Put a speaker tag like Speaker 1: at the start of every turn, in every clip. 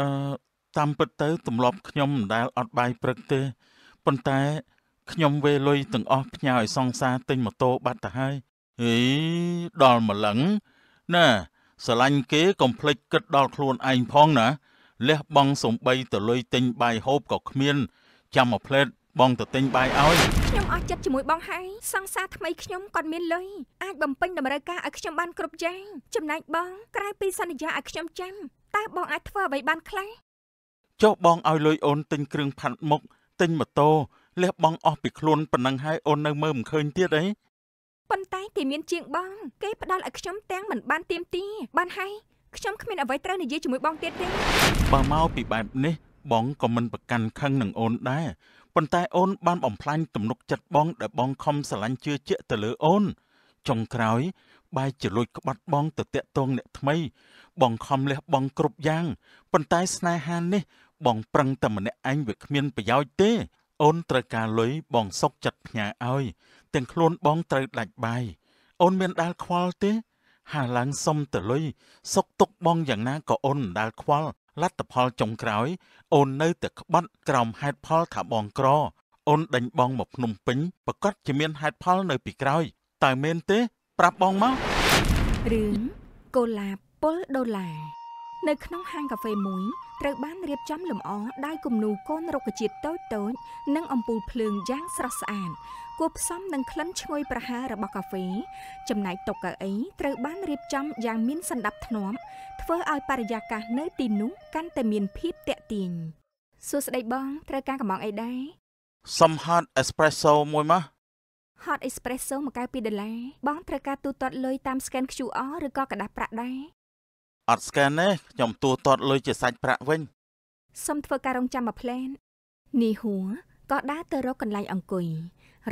Speaker 1: អឺតាមពិតទៅទម្លាប់ខ្ញុំមិនដែលអត់បាយព្រឹកទេប៉ុន្តែខ្ញុំវេលុយទាំងអស់ផ្ញើឲ្យសង្សារទិញម៉ូតូបាត់ទៅហើយហេដល់ម្លឹងណាស្រឡាញ់គេកុំភ្លេចគិតដល់ខ្លួនឯងផងណាលះបង់សំបីទៅលុយទិញបាយហូបក៏គ្មានចាំមួយផ្លែតបងទៅទិញបាយឲ្យ
Speaker 2: ខ្ញុំអស់ចិត្តជាមួយបងហើយសង្សារថ្មីខ្ញុំគាត់មានលុយអាចបំពេញតម្រូវការឲ្យខ្ញុំបានគ្រប់យ៉ាងចំណែកបងក្រៅពីសន្យាឲ្យខ្ញុំចាំតើបងអាចធ្វើអ្វីបានខ្លះ
Speaker 1: ចុះបងឲ្យលុយអូនទិញគ្រឿងផាត់មុខទិញម៉ូតូលះបងអស់ពីខ្លួនប៉ុណ្ណឹងហើយអូននៅមើលមិនឃើញទៀតអី
Speaker 2: ប៉ុន្តែគេមានជាងបងគេផ្ដាល់ឲ្យខ្ញុំទាំងមិនបានទៀមទីបានហើយខ្ញុំគ្មានអ្វីត្រូវនិយាយជាមួយបងទៀតទេ
Speaker 1: បើមកពីបែបនេះបងក៏មិនប្រកាន់ខឹងនឹងអូនដែរប៉ុន្តែអូនបានបំផ្លាញទំនុកចិត្តបងដែលបងខំស្រឡាញ់ជឿជាក់ទៅលើអូនចុងក្រោយបែរជាលួចក្បត់បងទៅតាក់ទងអ្នកថ្មី បងខំលះបង់គ្រប់យ៉ាងប៉ុន្តែស្នេហានេះ បងប្រឹងតែម្នាក់ឯងវាគ្មានប្រយោជន៍ទេ អូនត្រូវការលុយបងសុកចិត្តផ្ញើឲ្យទាំងខ្លួនបងត្រូវដាច់បាយអូនមានដាល់ខ្វល់ទេ ហាឡើងសុំទៅលុយសុកទុកបងយ៉ាងណាក៏អូនមិនដាល់ខ្វល់លទ្ធផលចុងក្រោយ អូននៅតែក្បត់ក្រោមហេតុផល ថាបងក្រអូនដេញបងមកភ្នំពេញប្រកាសជាមានហេតុផល នៅពីក្រោយតើមែនទេ ប្រាប់បងមក
Speaker 2: រឿងកូឡាពុលដុល្លារនៅក្នុងហាងកាហ្វេមួយត្រូវបានរៀបចំលម្អដោយគំនូរកូនរុក្ខជាតិតូចៗនិងអំពូលភ្លើងយ៉ាងស្រស់ស្អាតគួបផ្សំនឹងក្លិនឈ្ងុយប្រហើររបស់កាហ្វេចំណែកតុកៅអីត្រូវបានរៀបចំយ៉ាងមានសណ្ដាប់ធ្នាប់ធ្វើឲ្យបរិយាកាសនៅទីនោះកាន់តែមានភាពតាក់ទាញសួស្ដីបងត្រូវការកម្ងអីដែរ
Speaker 1: សំហតអេសប្រេសសូមួយមក
Speaker 2: Hot Espresso មួយកែវ2ដុល្លារបងត្រូវការទូទាត់លុយតាម scan QR ឬក៏กระดาษប្រាក់ដែរ
Speaker 1: អត់ scan ទេខ្ញុំទូទាត់លុយជាសាច់ប្រាក់វិញ
Speaker 2: សុំធ្វើការរងចាំមួយផ្លែននីហួរក៏ដើរទៅរកកន្លែងអង្គុយ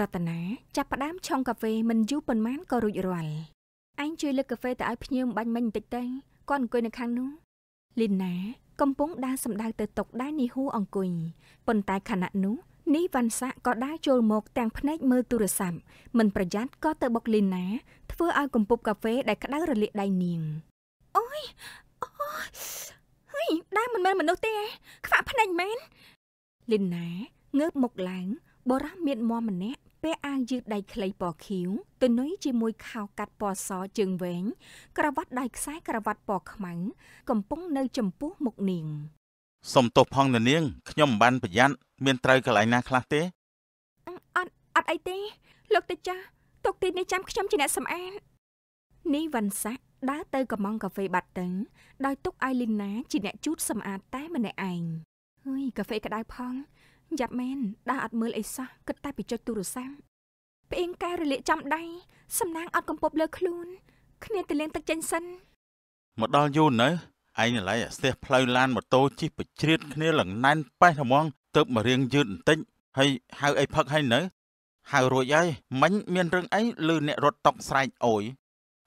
Speaker 2: រតនាចាប់ផ្ដើមឆុងកាហ្វេមិនយូរប៉ុន្មានក៏រួចរាល់អញជួយលើកកាហ្វេទៅឲ្យភ្ញៀវបាញ់មិញបន្តិចទៅគាត់អង្គុយនៅខាងនោះលីណា កំពុងដើរសំដៅទៅតុកដែរនីហួរអង្គុយប៉ុន្តែខណៈនោះនេះវ៉ាន់សាក់ក៏ដើរចូលមកទាំងភ្នែកមើលទូរស័ព្ទមិនប្រយ័ត្នក៏ទៅបុកលីណា ធ្វើឲ្យកំពប់កាហ្វេដែលក្តៅរលាកដៃនាងអូយអូយហីដើរមិនមែនមនុស្សទេខ្វាក់ភ្នែកមែនលីណាងើបមុខឡើងបុរសមានមមម្នាក់ពាក់អាវយឺតដៃខ្លីពណ៌ខៀវទនុយជាមួយខោកាត់ពណ៌សជើងវែងក្រវ៉ាត់ដៃខ្សែក្រវ៉ាត់ពណ៌ខ្មៅកំពុងនៅចំពោះមុខនាង
Speaker 1: សុំទោសផងនាងខ្ញុំមិនបាន ប្រយ័ត្នមានត្រូវកន្លែងណាខ្លះទេ
Speaker 2: អត់អត់អីទេលោកតាចាស់ទុកទីនេះចាំខ្ញុំជាអ្នកសម្អាតនេះវ៉ាន់សាក់ដើរទៅកំងកាហ្វេបាត់តឹងដោយទុកឲ្យលីណាជាអ្នកជូតសម្អាតតែម្នាក់ឯងហុយកាហ្វេក្តៅផងយ៉ាប់មែនដើរអត់មើលអីសោះគិតតែពីចុចទូរស័ព្ទផ្អៀងកែរលាកចំដៃសំណាងអត់កំពប់លើ ខ្លួន គ្នាទៅលេងទឹកចេញសិន
Speaker 1: មកដល់យូរនៅឯងឡើយស្ទះផ្លូវឡានម៉ូតូជិះបជ្រៀតគ្នាលងណែនប៉េះថ្មងទៅមករៀងយឺតបន្តិចហើយហៅអីផឹកហើយនៅហៅរួចហើយមិញមានរឿងអីលឺអ្នករត់តុកស្រែកអូយ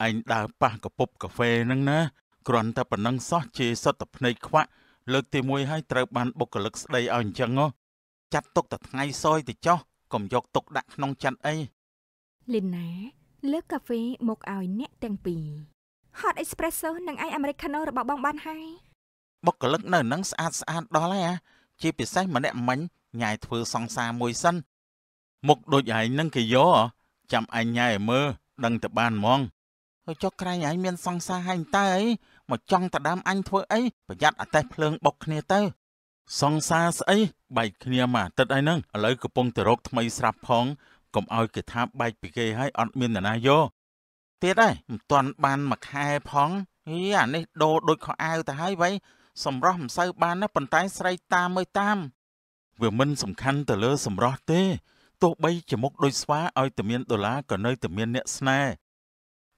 Speaker 1: ឯងដើរប៉ះកពុបកាហ្វេហ្នឹងណាគ្រាន់តែប៉ុណ្ណឹងសោះជាសត្វតែភ្នែកខ្វាក់លើកទី1ហើយត្រូវបានបុគ្គលិកស្ដីឲ្យអញ្ចឹងហ៎ចាត់ទុកតែថ្ងៃសយទៅចោះកុំយកទុកដាក់ក្នុងចាត់អី
Speaker 2: លីណា លើកកាហ្វេមកឲ្យអ្នកទាំងពីរ Hot Espresso និង Ice Americano របស់បងបានហើយ
Speaker 1: បុគ្គលិកនៅនឹងស្អាតស្អាតដល់ហើយអាជាពិសេសម្នាក់មិញញ៉ាយធ្វើសង្សារមួយសិនមុខដូចឯងនឹងគេយកចាំឯងញ៉ាយឲ្យមើលដឹងទៅបានហ្មងហើយចុះក្រែងឯងមានសង្សារហើយតើអីមកចង់តដើមអញធ្វើអីប្រយ័ត្នអតេះភ្លើងបុកគ្នាទៅសង្សារស្អីបែកគ្នាមកអាទិត្យឯហ្នឹងឥឡូវកំពុងទៅរកថ្មីស្រាប់ផងកុំឲ្យគេថាបែកពីគេហើយអត់មានអ្នកណាយកទៀតហើយមិនទាន់បានមួយខែផងហីអានេះដោដូចខោអាវទៅហើយវ៉ៃសម្រស់មិនសូវបានណាប៉ុន្តែស្រីតាមមើលតាមវាមិនសំខាន់ទៅលើ សម្រស់ទេ ទោះបីជាមុខដូចស្វាឲ្យតែមានដុល្លារក៏នៅតែមានអ្នកស្នេហ៍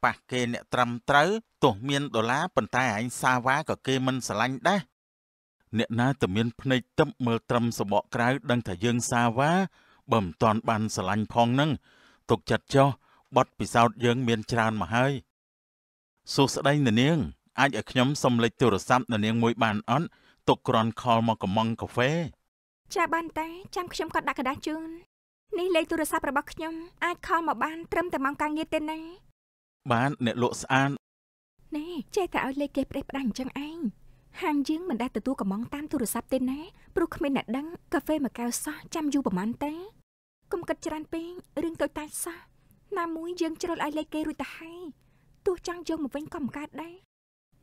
Speaker 1: ប៉ះគេអ្នកត្រឹមត្រូវ ទោះមានដុល្លារប៉ុន្តែឯងសាវ៉ាក៏គេមិនស្រឡាញ់ដែរអ្នកណាតែមានភ្នែកទឹបមើលត្រឹមសបកក្រៅដឹងថាយើងសាវ៉ាបើមិនតាន់បានស្រឡាញ់ផងនឹងទុកចិត្តចោះបត់ពិសោធន៍យើងមានច្រើនមកហើយសួស្ដីនានាងអាចឲ្យខ្ញុំសុំលេខទូរស័ព្ទនានាងមួយបានអត់ទុកគ្រាន់ខលមកកំងកាហ្វេ
Speaker 2: ចាបានតែចាំខ្ញុំក៏ដាក់กระดาษជូននេះលេខទូរស័ព្ទរបស់ខ្ញុំអាចខលមកបានត្រឹមតែម៉ោងការងារទេណា
Speaker 1: បានអ្នកលក់ស្អាត
Speaker 2: នេះចេះតែឲ្យលេខគេផ្ដេសផ្ដាញអញ្ចឹងឯងហាងយើងមិនដែលទទួលកម្មងតាមទូរស័ព្ទទេណាព្រោះគ្មានអ្នកដឹងកាហ្វេមួយកែវសោះចាំយូរប្រហែលទេកុំគិតច្រើនពេករឿងតូចតាចសោះណាមួយយើងជ្រុលឲ្យលេខគេរួចទៅហើយទោះចង់យកមកវិញក៏មិនកើតដែរ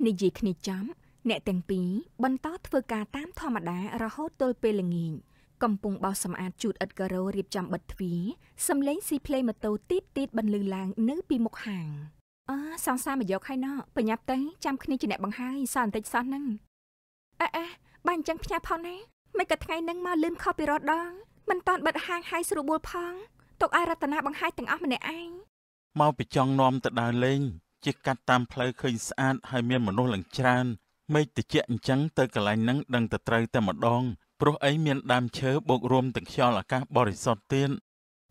Speaker 2: និយាយគ្នាចំអ្នកទាំងពីរបន្តធ្វើការតាមធម្មតារហូតទល់ពេលល្ងាចកំពុងបោសសម្អាតជូតឥតការ៉ូរៀបចំបិទទ្វារសំឡេងស៊ីផ្លេម៉ូតូទីតទីតបន្លឺឡើង នៅពីមុខហាង។អើសង្សារមកយកហើយណោះបញ្ញាប់ទៅចាំគ្នាជាអ្នកបង្ហើយសោះបន្តិចសោះហ្នឹងអេអេបើអញ្ចឹងផ្ញើផងណាមិនក៏ថ្ងៃហ្នឹងមកលឹមខុសពីរត់ដងមិនតាន់បិទហាងហើយស្រួលបួលផងទុកឲ្យរតនាបង្ហាយទាំងអស់ម្នាក់ឯង
Speaker 1: មកពីចង់នាំទៅដើរលេងជិះកាត់តាមផ្លូវឃើញស្អាតហើយមានមនុស្សឡើងច្រើន មេឃតិចអញ្ចឹងទៅកន្លែងហ្នឹងដឹងតែត្រូវតែម្ដងព្រោះអីមានដើមឈើបូករួមទាំងខ្យល់អាកាសបរិសុទ្ធទៀត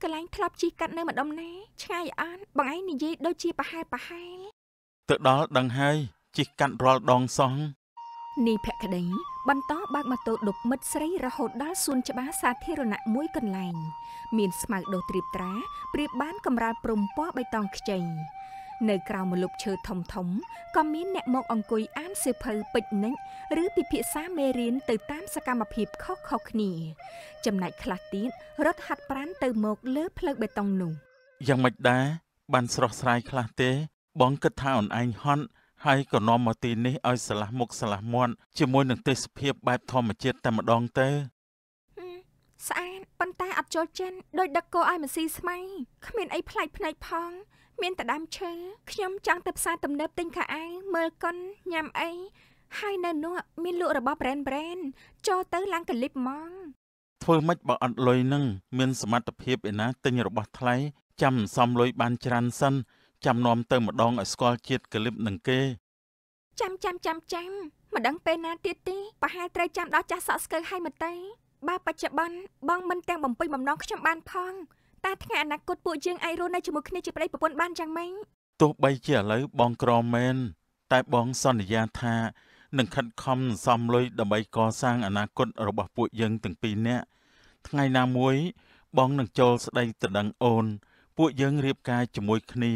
Speaker 2: កន្លែងធ្លាប់ជីកាត់នៅម្ដុំណាឆ្ងាយអត់បងឯងនិយាយដូចជាប្រហែលប្រហែល
Speaker 1: ទៅដល់ដឹងហើយជីកាត់រាល់ដងសោះ
Speaker 2: នីភក្តីបន្តបើកម៉ូតូដប់មិត្តស្រីរហូតដល់សួនច្បារសាធារណៈមួយកន្លែង មានស្មៅដូសត្រៀបត្រាប្រៀបបានកំរាលព្រំពណ៌បៃតងខ្ចីនៅក្រៅម្លប់ឈើធំធំក៏មានអ្នកមកអង្គុយអានសៀវភៅពេជ្រនិចឬពិភាក្សាមេរៀនទៅតាមសកម្មភាពខុសៗគ្នា ចំណែកខ្លះទៀតរត់ហាត់ប្រាណទៅមកលើ ផ្លូវបេតុងនោះ
Speaker 1: យ៉ាងម៉េចដែរបានស្រស់ស្រាយខ្លះទេ បងគិតថាអូនឯងហន់ហើយក៏នាំមកទីនេះឲ្យឆ្លាស់មុខឆ្លាស់មាត់ជាមួយនឹងទេសភាព បែបធម្មជាតិតែម្ដងទៅ
Speaker 2: ស្អាតប៉ុន្តែអត់ចូលចិនដោយដឹកគោឲ្យមកស៊ីស្មៃគ្មានអីប្លែកភ្នែកផងមានតែដើមឈើខ្ញុំចង់ទៅផ្សារទំនើបទិញខោអាវមើលកុនញ៉ាំអីហើយនៅនោះមានលក់របស់ brand brand ចូលទៅឡើងកលិបហ្មង
Speaker 1: ធ្វើម៉េចបើអត់លុយនឹងមានសមត្ថភាពឯណា ទិញរបស់ថ្លៃចាំសំលុយបានច្រើនសិនចាំនាំទៅម្ដងឲ្យស្គាល់ជាតិកលិបនឹងគេ
Speaker 2: ចាំចាំចាំចាំមិនដឹងពេលណាទៀតទេប្រហែលត្រូវចាំដល់ចាស់សក់ស្កើហើយមកទេបើបច្ចុប្បន្នបងមិនទាំងបំពេញបំណងខ្ញុំបាន ផងតើថ្ងៃអនាគតពួកយើងអាចរស់នៅជាមួយគ្នាជាប្តីប្រពន្ធបានយ៉ាងម៉េច
Speaker 1: ទោះបីជាឥឡូវបងក្រមែនតែបងសន្យាថានឹងខិតខំសំលុយដើម្បីកសាងអនាគតរបស់ពួកយើងទាំងពីរនាក់ថ្ងៃណាមួយ បងនឹងចូល ស្ដីទៅដឹងអូន ពួកយើងរៀបការជាមួយគ្នា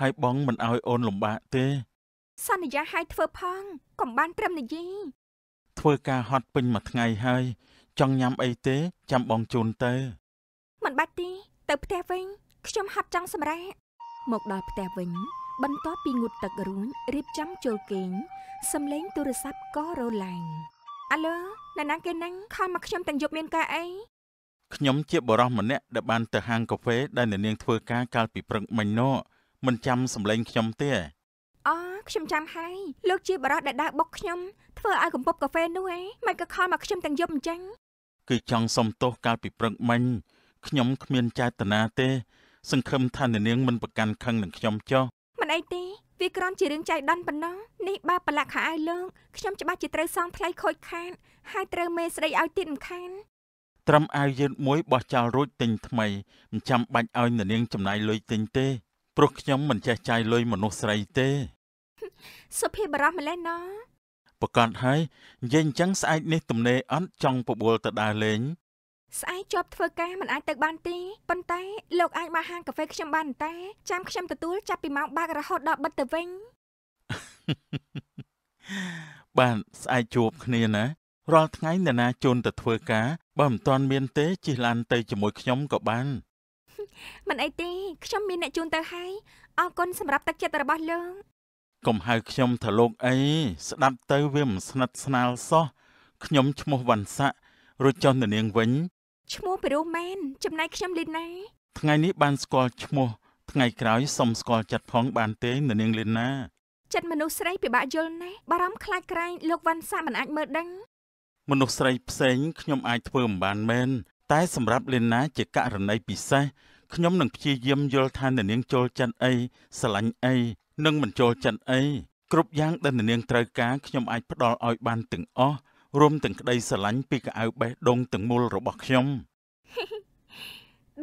Speaker 1: ហើយបងមិនអោយអូនលំបាកទេ
Speaker 2: សន្យាឲ្យធ្វើផងកុំបានត្រឹមនិយាយ
Speaker 1: ធ្វើការហត់ពេញមួយថ្ងៃហើយចង់ញ៉ាំអីទេ ចាំបងជូនទៅ
Speaker 2: មិនបាច់ទេទៅផ្ទះវិញខ្ញុំហាត់ចង់សម្រាកមកដល់ផ្ទះវិញ បន្ទាប់ពីងូតទឹករួញរៀបចំចូលគេងសំឡេងទូរស័ព្ទក៏រឡាញអាឡូណ៎ណាគេណាំងខំមកខ្ញុំទាំងយប់មានការអី
Speaker 1: ខ្ញុំជាបរិសម្នាក់ដែលបានទៅហាងកាហ្វេដែលនាងធ្វើការកាលពីព្រឹកមិញនោះមិនចាំសម្លេងខ្ញុំទេ
Speaker 2: អូខ្ញុំចាំហើយលោកជាបរិសដែលដើរបុកខ្ញុំធ្វើឲ្យកំពប់កាហ្វេនោះឯងមិនក៏ខំមកខ្ញុំទាំងយប់អញ្ចឹង
Speaker 1: គឺចង់សុំទោសកាលពីព្រឹកមិញខ្ញុំគ្មានចេតនាទេសង្ឃឹមថានាងមិនប្រកាន់ខឹងនឹងខ្ញុំចុះ
Speaker 2: មិនអីទេវាគ្រាន់ជារឿងចៃដន្យប៉ុណ្ណោះនេះបើប្រឡាក់ខោអាវលោកខ្ញុំច្បាស់ជាត្រូវសងថ្លៃខូចខាតហើយត្រូវមេស្ដីឲ្យទៀតមិនខាន
Speaker 1: ត្រឹមអាវយឺតមួយបោះចោលរួចទិញថ្មីមិនចាំបាច់ឲ្យ នាងចំណាយលុយទិញទេព្រោះខ្ញុំមិនចេះចាយលុយមនុស្សស្រីទេ
Speaker 2: សុភីបរោះម្លេះណោ
Speaker 1: ប្រកាសហើយនិយាយអញ្ចឹងស្អែកនេះទំនេរអត់ចង់ប្របួលទៅដើរលេង
Speaker 2: ស្អែកជាប់ធ្វើការមិនអាចទៅបានទេប៉ុន្តែលោកអាចមកហាងកាហ្វេខ្ញុំបានតែចាំខ្ញុំទទួលចាប់ពីម៉ោងបើករហូតដល់បិទទៅវិញ
Speaker 1: បានស្អែកជួបគ្នាណារាល់ថ្ងៃអ្នកណាជូនទៅធ្វើការ បើមិនទាន់មានទេជិះឡានទៅជាមួយខ្ញុំក៏បាន
Speaker 2: មិនអីទេខ្ញុំមានអ្នកជូនទៅហើយអរគុណសម្រាប់ទឹកចិត្តរបស់លោក
Speaker 1: កុំហៅខ្ញុំថាលោកអី ស្ដាប់ទៅវាមិនស្និទ្ធស្នាលសោះខ្ញុំឈ្មោះវណ្ណស័ករួចចុះទៅនាងវិញ
Speaker 2: ឈ្មោះពិរុសមែនចំណែកខ្ញុំលីណា
Speaker 1: ថ្ងៃនេះបានស្គាល់ឈ្មោះ ថ្ងៃក្រោយសុំស្គាល់ចិត្តផងបានទេនាងលីណា
Speaker 2: ចិត្តមនុស្សស្រីពិបាកយល់ណាស់បារម្ភខ្លាចក្រែងលោកវ៉ាន់សាមិនអាចមើលដឹង
Speaker 1: មនុស្សស្រីផ្សេងខ្ញុំអាចធ្វើមិនបានមែនតែ សម្រាប់លីណា ជាករណីពិសេសខ្ញុំនឹងព្យាយាមយល់ថានាងចូលចិត្តអីស្រឡាញ់អីនិងមិនចូលចិត្តអីគ្រប់យ៉ាងដែលនាងត្រូវការខ្ញុំអាចផ្ដល់ឲ្យបានទាំងអស់រួមទាំងក្តី ស្រឡាញ់ពីកៅបេះដូងទាំងមូលរបស់ខ្ញុំ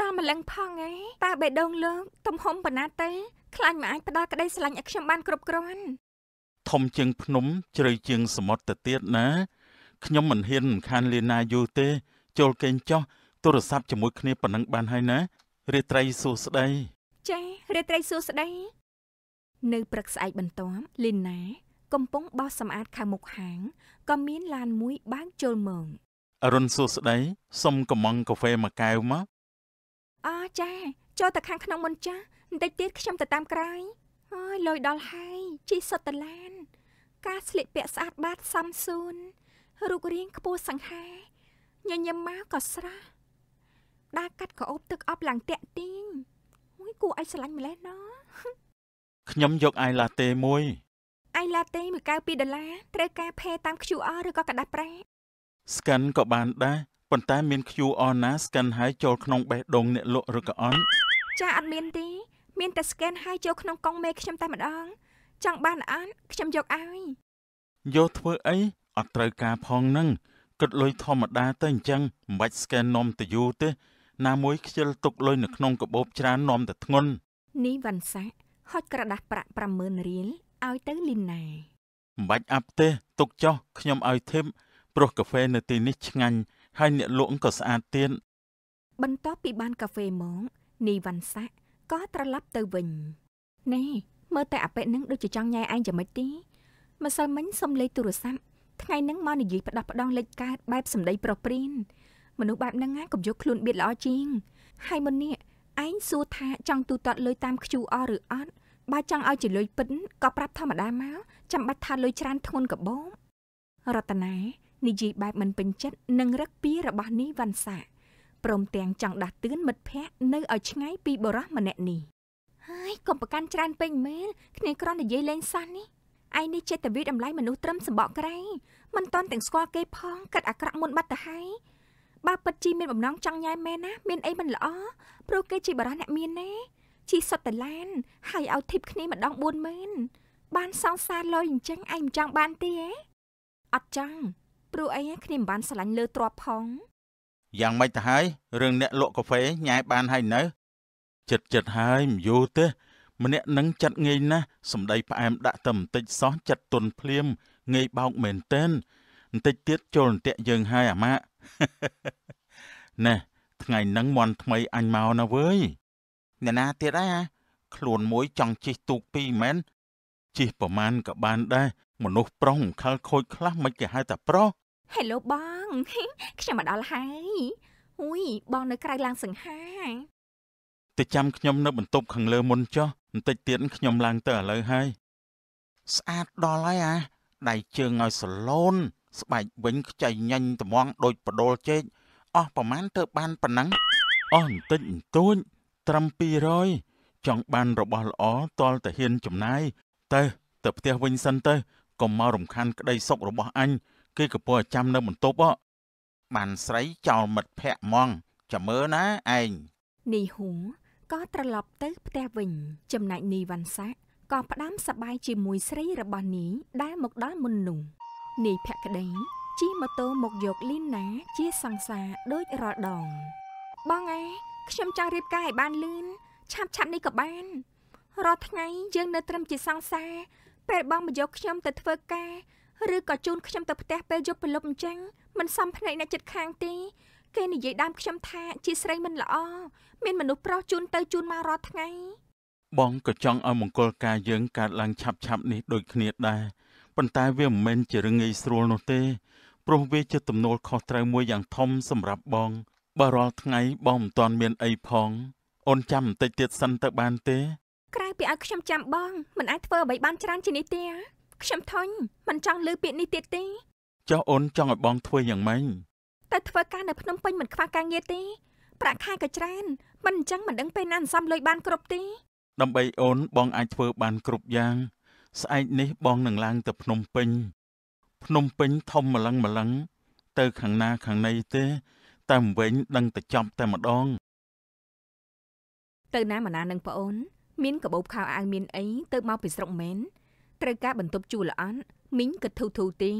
Speaker 2: ដល់ម្លឹងផងឯងតើបេះដូងលោកទំហំប៉ុណ្ណាទេខ្លាញ់មិនអាចផ្ដល់ក្តីស្រឡាញ់ឲ្យខ្ញុំបានគ្រប់គ្រាន់
Speaker 1: ធំជាងភ្នំជ្រៅជាង សមុទ្រទៅទៀតណាខ្ញុំមិនហ៊ានមិនខានលៀនណាយូរទេចូលគេងចោះទូរស័ព្ទជាមួយគ្នាប៉ុណ្ណឹងបានហើយណារាត្រីសួស្តី
Speaker 2: ចារាត្រីសួស្តីនៅព្រឹកស្អែកបន្ទាប់លីណាកំពុងបោសសម្អាតខាងមុខហាងក៏មានឡានមួយបើកចូលមក
Speaker 1: អរុនសួស្ដីសុំកំងកាហ្វេមួយកែវមក
Speaker 2: អើចា ចូលទៅខាងក្នុងមុនចាបន្តិចទៀតខ្ញុំទៅតាមក្រោយអើយលុយដល់ហើយជីសុតតឡាន ការស្លៀកពាក់ស្អាតបាតសំសួនរូបរាងខ្ពស់សង្ហា ញញឹមមកក៏ស្រស់ដើរកាត់ក្រអូបទឹកអប់ឡើងតាក់ទាញមួយគួរឲ្យស្រឡាញ់ម្លេះណោះ
Speaker 1: ខ្ញុំយកអាយឡាតេមួយ
Speaker 2: អាយឡាតេមួយកែវ2ដុល្លារត្រូវការផេតាម QR ឬក៏ក្រដាស់ប្រាក់
Speaker 1: scan ក៏បានដែរប៉ុន្តែមាន QR ណា scan ហើយចូលក្នុងបេះដូងអ្នក លក់ឬក៏អត់
Speaker 2: ចាអត់មានទេមានតែ scan ហើយចូលក្នុងកង់មេខ្ញុំតែម្ដងចង់បានអត់ខ្ញុំយកឲ្យ
Speaker 1: យកធ្វើអីអត់ត្រូវការផងនឹងគិតលុយធម្មតាទៅអញ្ចឹងមិនបាច់ scan នំទៅយូរទេណាមួយ ខ្ជិលទុកលុយនៅក្នុងកាបូបច្រើននំតែធ្ងន់
Speaker 2: នេះវ៉ាន់សាហុចក្រដាស់ប្រាក់50000រៀលឲ្យទៅលីណាម
Speaker 1: ិនបាច់អាប់ទេទុកចុះខ្ញុំឲ្យធៀបព្រោះកាហ្វេនៅទីនេះឆ្ងាញ់ហើយអ្នកលក់ក៏ស្អាតទៀត
Speaker 2: បន្ទាប់ពីបានកាហ្វេមកនីវ៉ាន់សាក់ក៏ត្រឡប់ទៅវិញណែមើលតែអាប៉ិនឹងដូចជាចង់ញ៉ែឯងយ៉ាងម៉េចទេម្សិលមិញសុំលេខទូរស័ព្ទថ្ងៃហ្នឹងមកនិយាយផ្ដោះផ្ដងលេខកើតបែបសម្ដីប្រុសព្រៀនមនុស្សបែបហ្នឹងណាកុំយកខ្លួនបៀតល្អជាងហើយមុននេះឯងសួរថាចង់ទូទាត់លុយតាម QR ឬអត់បើចង់ឲ្យជាលុយពិនក៏ប្រាប់ធម្មតាមកចាំបាច់ថាលុយច្រើនធ្ងន់កបោមរតនានិយាយបែបមិនពេញចិត្តនឹងរឹកពីរបស់នេះវ៉ាន់សាព្រមទាំងចង់ដាស់តឿនមិត្តភ័ក្តិនៅឲ្យឆ្ងាយពីបរោះម្នាក់នេះហើយកុំប្រកាន់ច្រើនពេញមែនគ្នាក្រនិយាយលេងសោះនេះឯនេះចិត្តវិតម្លៃមនុស្សត្រឹមសម្បកក្រៃមិនតន់ទាំងស្គាល់គេ ផងគិតអាក្រក់មុនបាត់ទៅហើយបើពិតជីមានបំណងចង់ញ៉ែមែនណាមានអីមិនល្អព្រោះគេជាបរោះអ្នកមានណែជីសុតតឡានហើយឲ្យធីបគ្នាម្ដង4ម៉ឺនបានសងសារលុយអញ្ចឹងឯងមិនចង់បានទេហ៎អត់ចង់ព្រោះអីគ្នាមិនបានស្រឡាញ់លើទ្រពផង
Speaker 1: យ៉ាងម៉េចទៅហើយរឿងអ្នកលក់កាហ្វេញ៉ែបានហើយនៅ ចិត្តចិត្តហើយមិនយូរទេម្នាក់នឹងចិត្តងាយណាស់សម្ដីផ្អែមដាក់តែបន្តិចសោះចិត្តទុនភ្លាមងាយបោកមែនតែនបន្តិចទៀតចូលអន្ទាក់យើងហើយអាម៉ាក់ណែថ្ងៃហ្នឹងមន់ថ្មីអញមកណាវើយអ្នកណាទៀតឯងអាខ្លួនមួយចង់ជិះទូកពីរមែនជិះប្រមាណក៏បានដែរមនុស្សប្រុសមិនខលខូចខ្លះមិនគេហៅតែប្រុស
Speaker 2: Hello បងខ្ញុំមកដល់ហើយហ៊ុយបងនៅក្រៅឡើងសង្ហា
Speaker 1: ទៅចាំខ្ញុំនៅបន្ទប់ខាងលើមុនចុះបន្តិចទៀតខ្ញុំឡើងទៅឥឡូវហើយស្អាតដល់ហើយអាដៃជើងឲ្យសឡូន ស្បែកវិញខ្ចីញញត្មងដូចបដូលចេកអស់ប្រមាណទៅបានប៉ុណ្ណឹងអស់បន្តិចបន្តួចត្រឹម200ចង់បានរបស់ល្អតលតែហ៊ានចំណាយទៅទៅផ្ទះវិញសិនទៅកុំមករំខានក្តី សុខរបស់អញគេកំពុងចាំនៅបន្ទប់បានស្រីចោលមិត្តភ័ក្ដិហ្មងចាំមើលណាឯងនីហ
Speaker 2: ៊ូក៏ត្រឡប់ទៅ ផ្ទះវិញ ចំណែកនីវ៉ាន់សាក៏ផ្ដាំសបាយជាមួយស្រីរបស់នី ដែលមកដល់មុននោះនីភក្ដីជិះម៉ូតូមកយកលីណា ជាសង្សារដូចរាល់ដង បងឯងខ្ញុំចង់រៀបការឲ្យបានលឿនឆាប់ឆាប់នេះក៏បានរាល់ថ្ងៃ យើងនៅត្រឹមជាសង្សារពេលបងមកយកខ្ញុំទៅធ្វើការឬក៏ជូនខ្ញុំទៅផ្ទះពេលយប់ព្រលប់អញ្ចឹងមិនសមភ្នែកអ្នកចិត្តខាងទេគេនិយាយដើមខ្ញុំថាជាស្រីមិនល្អមានមនុស្សប្រុសជូនទៅជូនមករាល់ថ្ងៃ
Speaker 1: បងក៏ចង់ឲ្យមង្គលការយើងកើតឡើងឆាប់ឆាប់នេះដូចគ្នាដែរប៉ុន្តែវាមិនមែនជារឿងងាយស្រួលនោះទេព្រោះវាជាទំនួលខុសត្រូវមួយយ៉ាងធំសម្រាប់បងបើរាល់ថ្ងៃបងមិនទាន់មានអីផងអូនចាំបន្តិចទៀតសិនទៅបានទេ
Speaker 2: ក្រៅពីឲ្យខ្ញុំចាំបងមិនអាចធ្វើអ្វីបានច្រើនជាងនេះទេខ្ញុំធុញមិនចង់លើពាក្យនេះទៀតទេ
Speaker 1: ចុះអូនចង់ឲ្យបងធ្វើយ៉ាងម៉េច
Speaker 2: តែធ្វើការនៅភ្នំពេញមិនខ្វះការងារទេប្រាក់ខែក៏ច្រើនមិនអញ្ចឹងមិនដឹងពេលណាសន្សំលុយបានគ្រប់ទេ
Speaker 1: ដើម្បីអូនបងអាចធ្វើបានគ្រប់យ៉ាង ស្អែកនេះបងនឹងឡើងទៅភ្នំពេញ ភ្នំពេញធំម្លឹងម្លឹងទៅខាងណាខាងណីទេតែមវិញដឹងតែចប់តែម្ដង
Speaker 2: ទៅណាមកណានឹងប្អូនមានកបោបខោអាវមាន អីទៅមកពីស្រុកមែនត្រូវការបន្ទប់ជួលអត់មីងគិតធូធូទេ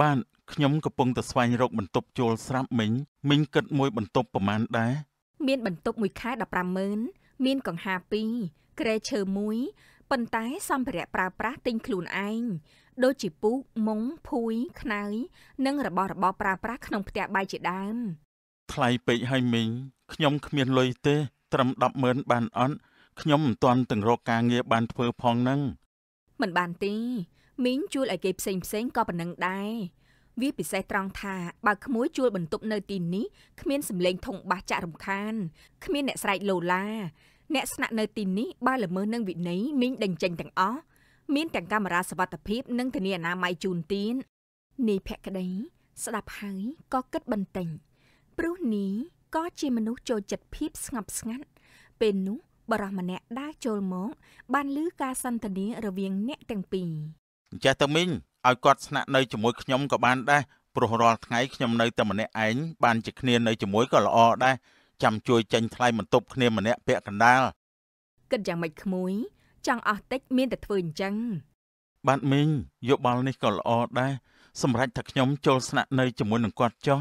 Speaker 1: បាទខ្ញុំកំពុងតែស្វែងរកបន្ទប់ជួលស្រាប់មីងមីងគិតមួយបន្ទប់ប្រមាណដែរ
Speaker 2: មាន បន្ទប់មួយខែ150,000មានកង្ហា2ក្រែឈើមួយប៉ុន្តែ សម្ភារៈប្រើប្រាស់ទិញខ្លួនឯងដូចជាពូកមុងភួយ ខ្នើយនិង របស់របរប្រើប្រាស់ក្នុងផ្ទះបាយជាដើម
Speaker 1: ថ្លៃពេកហើយមីងខ្ញុំគ្មានលុយទេ ត្រឹម100000បានអត់ខ្ញុំមិនទាន់ទាំងរកការងារបានធ្វើផងនឹង
Speaker 2: មិនបានទេមីងជួលឲ្យគេផ្សេងផ្សេងក៏ប៉ុណ្ណឹងដែរវាពិសេសត្រង់ថាបើក្មួយជួលបន្ទប់នៅទីនេះគ្មានសម្លេងធំបាសចាក់រំខានគ្មានអ្នកស្រែកលោឡាអ្នកស្នាក់នៅទីនេះបើល្មើសនឹងវិន័យមីងដេញចេញទាំងអស់មានទាំងកាមេរ៉ាសវត្ថិភាព និងធានាអនាម័យជូនទាននីភក្តីស្ដាប់ហើយក៏គិតបន្តិចព្រោះនីក៏ជាមនុស្សចូលចិត្តភាពស្ងប់ស្ងាត់ពេលនោះបរោះម្នាក់ដើរចូលមក បានឮការសន្ទនារវាងអ្នកទាំងពីរ
Speaker 1: អញ្ចេះទៅមីងឲ្យគាត់ស្នាក់នៅជាមួយខ្ញុំក៏បានដែរព្រោះរាល់ថ្ងៃខ្ញុំនៅតែម្នាក់ឯងបានជាគ្នានៅជាមួយក៏ល្អដែរចាំជួយចេញថ្លៃបន្ទប់គ្នាម្នាក់ពាក់កណ្ដាល
Speaker 2: គិតយ៉ាងម៉េចក្មួយចង់អស់តិច មានតែធ្វើអញ្ចឹង
Speaker 1: បាទមីងយោបល់នេះក៏ល្អដែរសម្រាប់ថាខ្ញុំចូលស្នាក់នៅជាមួយនឹងគាត់ចុះ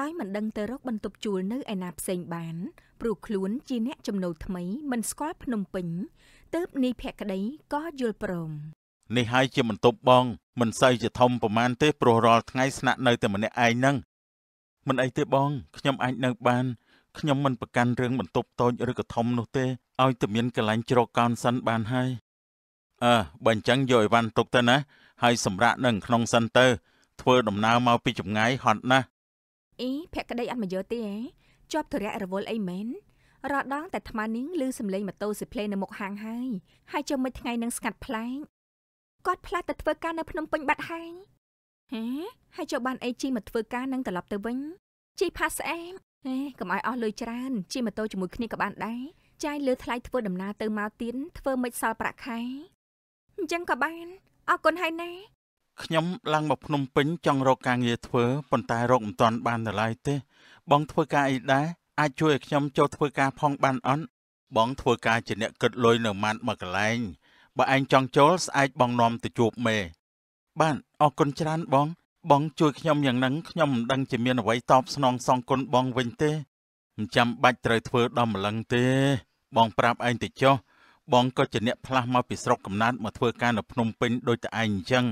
Speaker 2: ដោយមិនដឹងទៅរកបន្ទប់ជួលនៅឯណាផ្សេងបានព្រោះខ្លួនជាអ្នកចំណូលថ្មី មិនស្គាល់ភ្នំពេញទើបនីភក្តីក៏យល់ព្រ
Speaker 1: មនេះហើយជាបន្ទប់បង មិនសូវជាធំប្រមាណទេព្រោះរាល់ថ្ងៃស្នាក់នៅតែម្នាក់ឯងហ្នឹងមិនអីទេបងខ្ញុំអាចនៅបានខ្ញុំមិនប្រកាន់រឿងបន្ទប់តូចឬក៏ធំនោះទេឲ្យតែមានកន្លែងជ្រកកោនសិនបានហើយអើបើអញ្ចឹងយកអីវ៉ាន់ទុកទៅណាហើយសម្រាប់នឹងក្នុងសិនទៅធ្វើដំណើរមកពីចម្ងាយហត់ណាស់
Speaker 2: អីភក្តីអត់មកយកទេហ៎ជាប់ធរៈរវល់អីមែនរដងតែអាត្មានឹងឮសំឡេងម៉ូតូស៊ីផ្លេនៅមុខហាងហើយហើយចុះមួយថ្ងៃនឹងស្កាត់ផ្លែងគាត់ផ្លាស់ទៅធ្វើការនៅភ្នំពេញបាត់ហើយហេហើយចុះបានអីជីមកធ្វើការនឹងត្រឡប់ទៅវិញជីផាសអែមហេកុំឲ្យអស់លុយច្រើនជិះម៉ូតូជាមួយគ្នាក៏បានដែរចាយលើថ្លៃធ្វើដំណើរទៅមកទៀតធ្វើមិនសល់ប្រាក់ខែអញ្ចឹងក៏បានអរគុណហើយណា
Speaker 1: ខ្ញុំឡើងមកភ្នំពេញចង់រកការងារធ្វើប៉ុន្តែរកមិនទាន់បានដល់ឡើយទេបងធ្វើការអីដែរអាចជួយឲ្យខ្ញុំចូលធ្វើការផងបានអត់បងធ្វើការជាអ្នកគិតលុយនៅម៉ាត់មួយកន្លែងបើឯងចង់ចូលស្អែកបងនាំទៅជួបមេ បានអរគុណច្រើនបងបងជួយខ្ញុំយ៉ាងហ្នឹងខ្ញុំមិនដឹងជាមានអ្វីតបស្នងសងគុណបងវិញទេមិនចាំបាច់ត្រូវធ្វើដល់ម្លឹងទេ បងប្រាប់ឯងទៅចុះ បងក៏ជាអ្នកផ្លាស់មកពីស្រុកកំណើតមកធ្វើការនៅភ្នំពេញដូចតែឯងអញ្ចឹង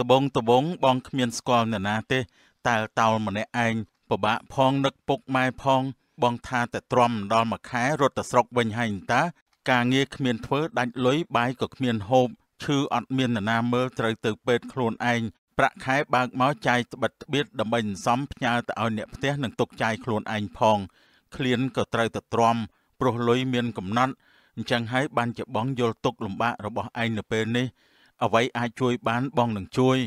Speaker 1: ដបងដបងបងគ្មានស្គាល់អ្នកណាទេតែតោលម្នាក់ឯងពិបាកផងនឹកពុកម៉ែផង បងថាតែទ្រាំដល់មួយខែរត់ទៅស្រុកវិញហើយតា ការងារគ្មានធ្វើដាច់លុយបាយក៏គ្មានហូបឈឺអត់មាននរណាមើលត្រូវទៅពេទ្យខ្លួនឯងប្រាក់ខែបើកមកចាយត្បិតត្បៀតដើម្បីសន្សំផ្ញើទៅឲ្យអ្នកផ្ទះនិងទុកចាយខ្លួនឯងផងឃ្លានក៏ត្រូវទៅទ្រាំព្រោះលុយមានកំណត់អញ្ចឹងហើយបានជាបងយល់ទុកលំបាករបស់ឯងនៅពេលនេះ អ្វីអាចជួយបានបងនឹងជួយ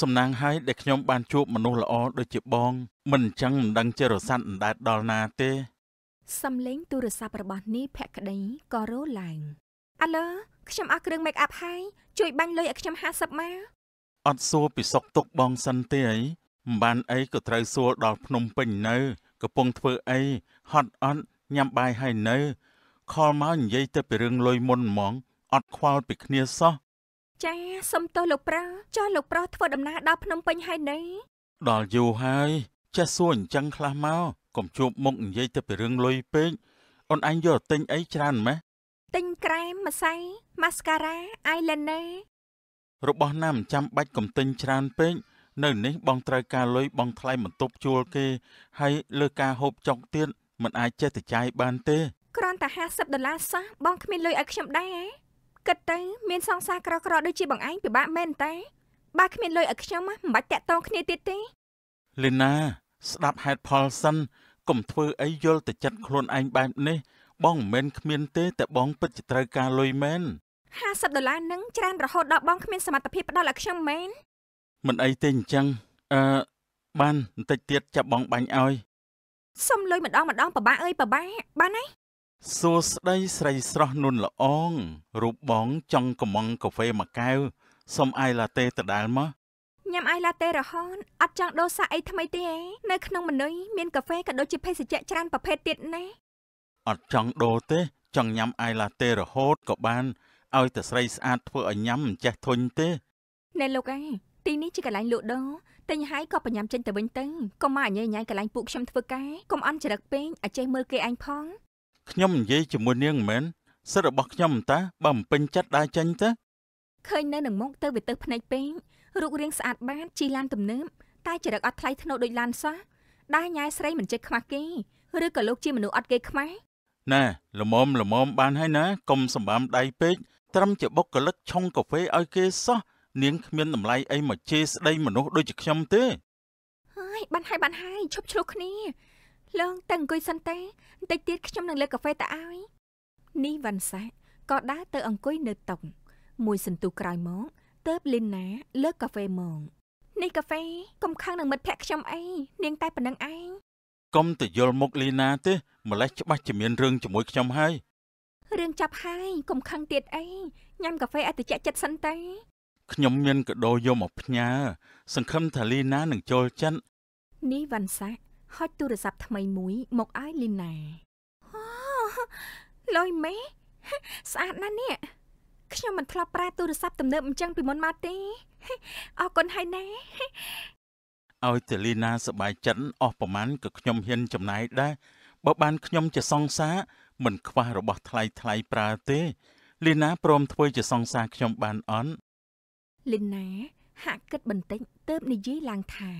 Speaker 1: សំណាងហើយដែលខ្ញុំបានជួបមនុស្សល្អដូចជាបង មិនអញ្ចឹងមិនដឹងចេរស័ព្ទអណ្ដែតដល់ណាទេ
Speaker 2: សំឡេងទូរស័ព្ទរបស់នីភក្តីក៏រោឡើងអាឡឺខ្ញុំអស់គ្រឿង make up ហើយជួយបាញ់លុយឲ្យខ្ញុំ50ម៉ា
Speaker 1: អត់សួរពីសុកទុកបងសិនទេអីមិនបានអីក៏ត្រូវសួរដល់ភ្នំពេញនៅកំពុងធ្វើអីហត់អត់ញ៉ាំបាយហើយនៅ ខលមកនិយាយទៅពីរឿងលុយមុនហ្មងអត់ខ្វល់ពីគ្នាសោះ
Speaker 2: ចាសុំទោសលោកប្រាចុះលោកប្រុសធ្វើដំណើរដល់ភ្នំពេញហើយណែ
Speaker 1: ដល់យូរហើយ ចេះសួរអញ្ចឹងខ្លះមកកុំជួបមុខនិយាយទៅពីរឿងលុយពេកអូនអញយកទិញអីច្រើនម៉េះ
Speaker 2: ទិញក្រែមម្សៅម៉ាស្ការ៉ាអាយឡែនណែ
Speaker 1: របស់ណាមិនចាំបាច់កំទិញច្រើន ពេកនៅនេះបងត្រូវការលុយបងថ្លៃបន្ទប់ជួលគេហើយលើការហូបចុកទៀតមិនអាចចេះតែចាយបានទេ
Speaker 2: គ្រាន់តែ50ដុល្លារសោះបងគ្មានលុយឲ្យខ្ញុំដែរគិតទៅមានសង្សារក្រក្រដូចជាបងឯងពិបាកមែនតើបើគ្មានលុយឲ្យខ្ញុំមិនបាច់តាក់ទងគ្នាទៀតទេ
Speaker 1: លីណាស្ដាប់ហេតុផលសិនកុំធ្វើអីយល់ទៅចិត្តខ្លួនឯងបែបនេះ បងមិនមែនគ្មានទេតែបងពិតជាត្រូវការលុយមែន
Speaker 2: 50ដុល្លារនឹងច្រើនរហូតដល់បងគ្មានសមត្ថភាពផ្ដល់ឲ្យខ្ញុំមែន
Speaker 1: មិនអីទេអញ្ចឹងអឺបានបន្តិចទៀតចាប់បងបាញ់ឲ្យ
Speaker 2: សុំលុយម្ដងម្ដងប្របាអើយប្របាបានហើយ
Speaker 1: សួស្ដីស្រីស្រស់នុនល្អង រូបបងចង់កំងកាហ្វេមួយកែវសុំអាយឡាតេដដែលមក
Speaker 2: ញ៉ាំអាយឡាតេរហូតអត់ចង់ដូរសាអីថ្មីទេនៅក្នុងមនុស្សមានកាហ្វេក៏ដូចជាភេសជ្ជៈច្រើនប្រភេទទៀតណា
Speaker 1: អត់ចង់ដូរទេចង់ញ៉ាំអាយឡាតេរហូតក៏បានឲ្យតែស្រីស្អាតធ្វើឲ្យញ៉ាំមិនចេះធុញទេ
Speaker 2: អ្នកលោកឯងទីនេះជាកន្លែងលក់ដូរទិញហើយក៏ប្រញាប់ចេញទៅវិញទៅកុំមកអញញ៉ៃកន្លែងពួកខ្ញុំធ្វើការកុំអន់ចរិតពេកអាចេះមើលគេឯងផង
Speaker 1: ខ្ញុំនិយាយជាមួយនាងមិនមែនសិទ្ធិរបស់ខ្ញុំតាបើមិនពេញចិត្តដែរចេញទៅ
Speaker 2: ឃើញនៅនឹងមុខទៅវាទៅភ្នែកពេករូបរាងស្អាតបាតជីឡានទំនើបតែចរិតអត់ថ្លៃធ្នូដូចឡានសោះដែរញ៉ែស្រីមិនចេះខ្មាស់គេឬក៏លោកជាមនុស្សអត់គេខ្មាស់
Speaker 1: ណែល្មមល្មមបានហើយណាកុំសម្បាមដៃពេកត្រឹមជាបុគ្គលិកឆុងកាហ្វេឲ្យគេសោះនាងគ្មានតម្លៃអីមកជេរស្ដីមនុស្សដូចជាខ្ញុំទេ
Speaker 2: ហើយបានហើយបានហើយឈប់ឆ្លោះគ្នាលើងតែអង្គុយសិនទេបន្តិចទៀតខ្ញុំនឹងលើកកាហ្វេទៅឲ្យនេះវ៉ាន់សាក៏ដើរទៅអង្គុយនៅតុមួយសន្ទុះក្រោយមកទៅបលីណាលើកកាហ្វេមកនេះកាហ្វេកុំខឹងនឹងមិត្តភក្តិខ្ញុំអីនាងតែប៉ុណ្្នឹងឯង
Speaker 1: កុំទៅយល់មុខលីណាទេម្លេះច្បាស់ជាមានរឿងជាមួយខ្ញុំហើយ
Speaker 2: រឿងចាប់ហើយកុំខឹងទៀតអីញ៉ាំកាហ្វេឲ្យត្រជាក់ចិត្តសិនតើ
Speaker 1: ខ្ញុំមានកដោយកមកផ្ញើសង្ឃឹមថាលីណានឹងចូលចិត្ត
Speaker 2: នេះវ៉ាន់សាហុចទូរស័ព្ទថ្មីមួយមកឲ្យលីណាអូលុយមេស្អាតណាស់នេះខ្ញុំមិនធ្លាប់ប្រើទូរស័ព្ទទំនើបអញ្ចឹងពីមុនមកទេអរគុណហើយណា
Speaker 1: ឲ្យតេលីណាសบายចិត្តអស់ប្រមាណក៏ខ្ញុំហ៊ានចំណាយដែរបើបានខ្ញុំជាសង្សារមិនខ្វះរបស់ថ្លៃថ្លៃប្រើទេលីណាព្រមធ្វើជាសង្សារខ្ញុំបានអន់
Speaker 2: លីណាហាក់គិតបន្តិចទើបនិយាយឡើងថា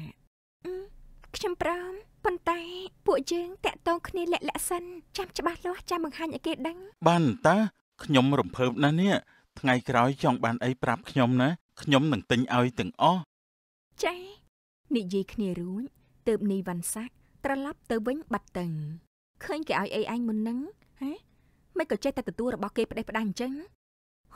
Speaker 2: ខ្ញុំព្រមប៉ុន្តែ ពួកយើងតាក់ទងគ្នាលាក់លាក់សិនចាំច្បាស់លាស់ចាំបង្ហាញឲ្យគេដឹង
Speaker 1: បានតាខ្ញុំរំភើបណាស់នេះថ្ងៃក្រោយចង់បានអីប្រាប់ខ្ញុំណាខ្ញុំនឹងទិញឲ្យទាំងអស់
Speaker 2: ចានិយាយគ្នារួចទើបនីវ៉ាន់សាក់ត្រឡប់ទៅវិញ បាត់តឹងឃើញគេឲ្យអីអញមុននឹងហេមិនក៏ចេះតែទទួលរបស់គេផ្ដេសផ្ដាសអញ្ចឹង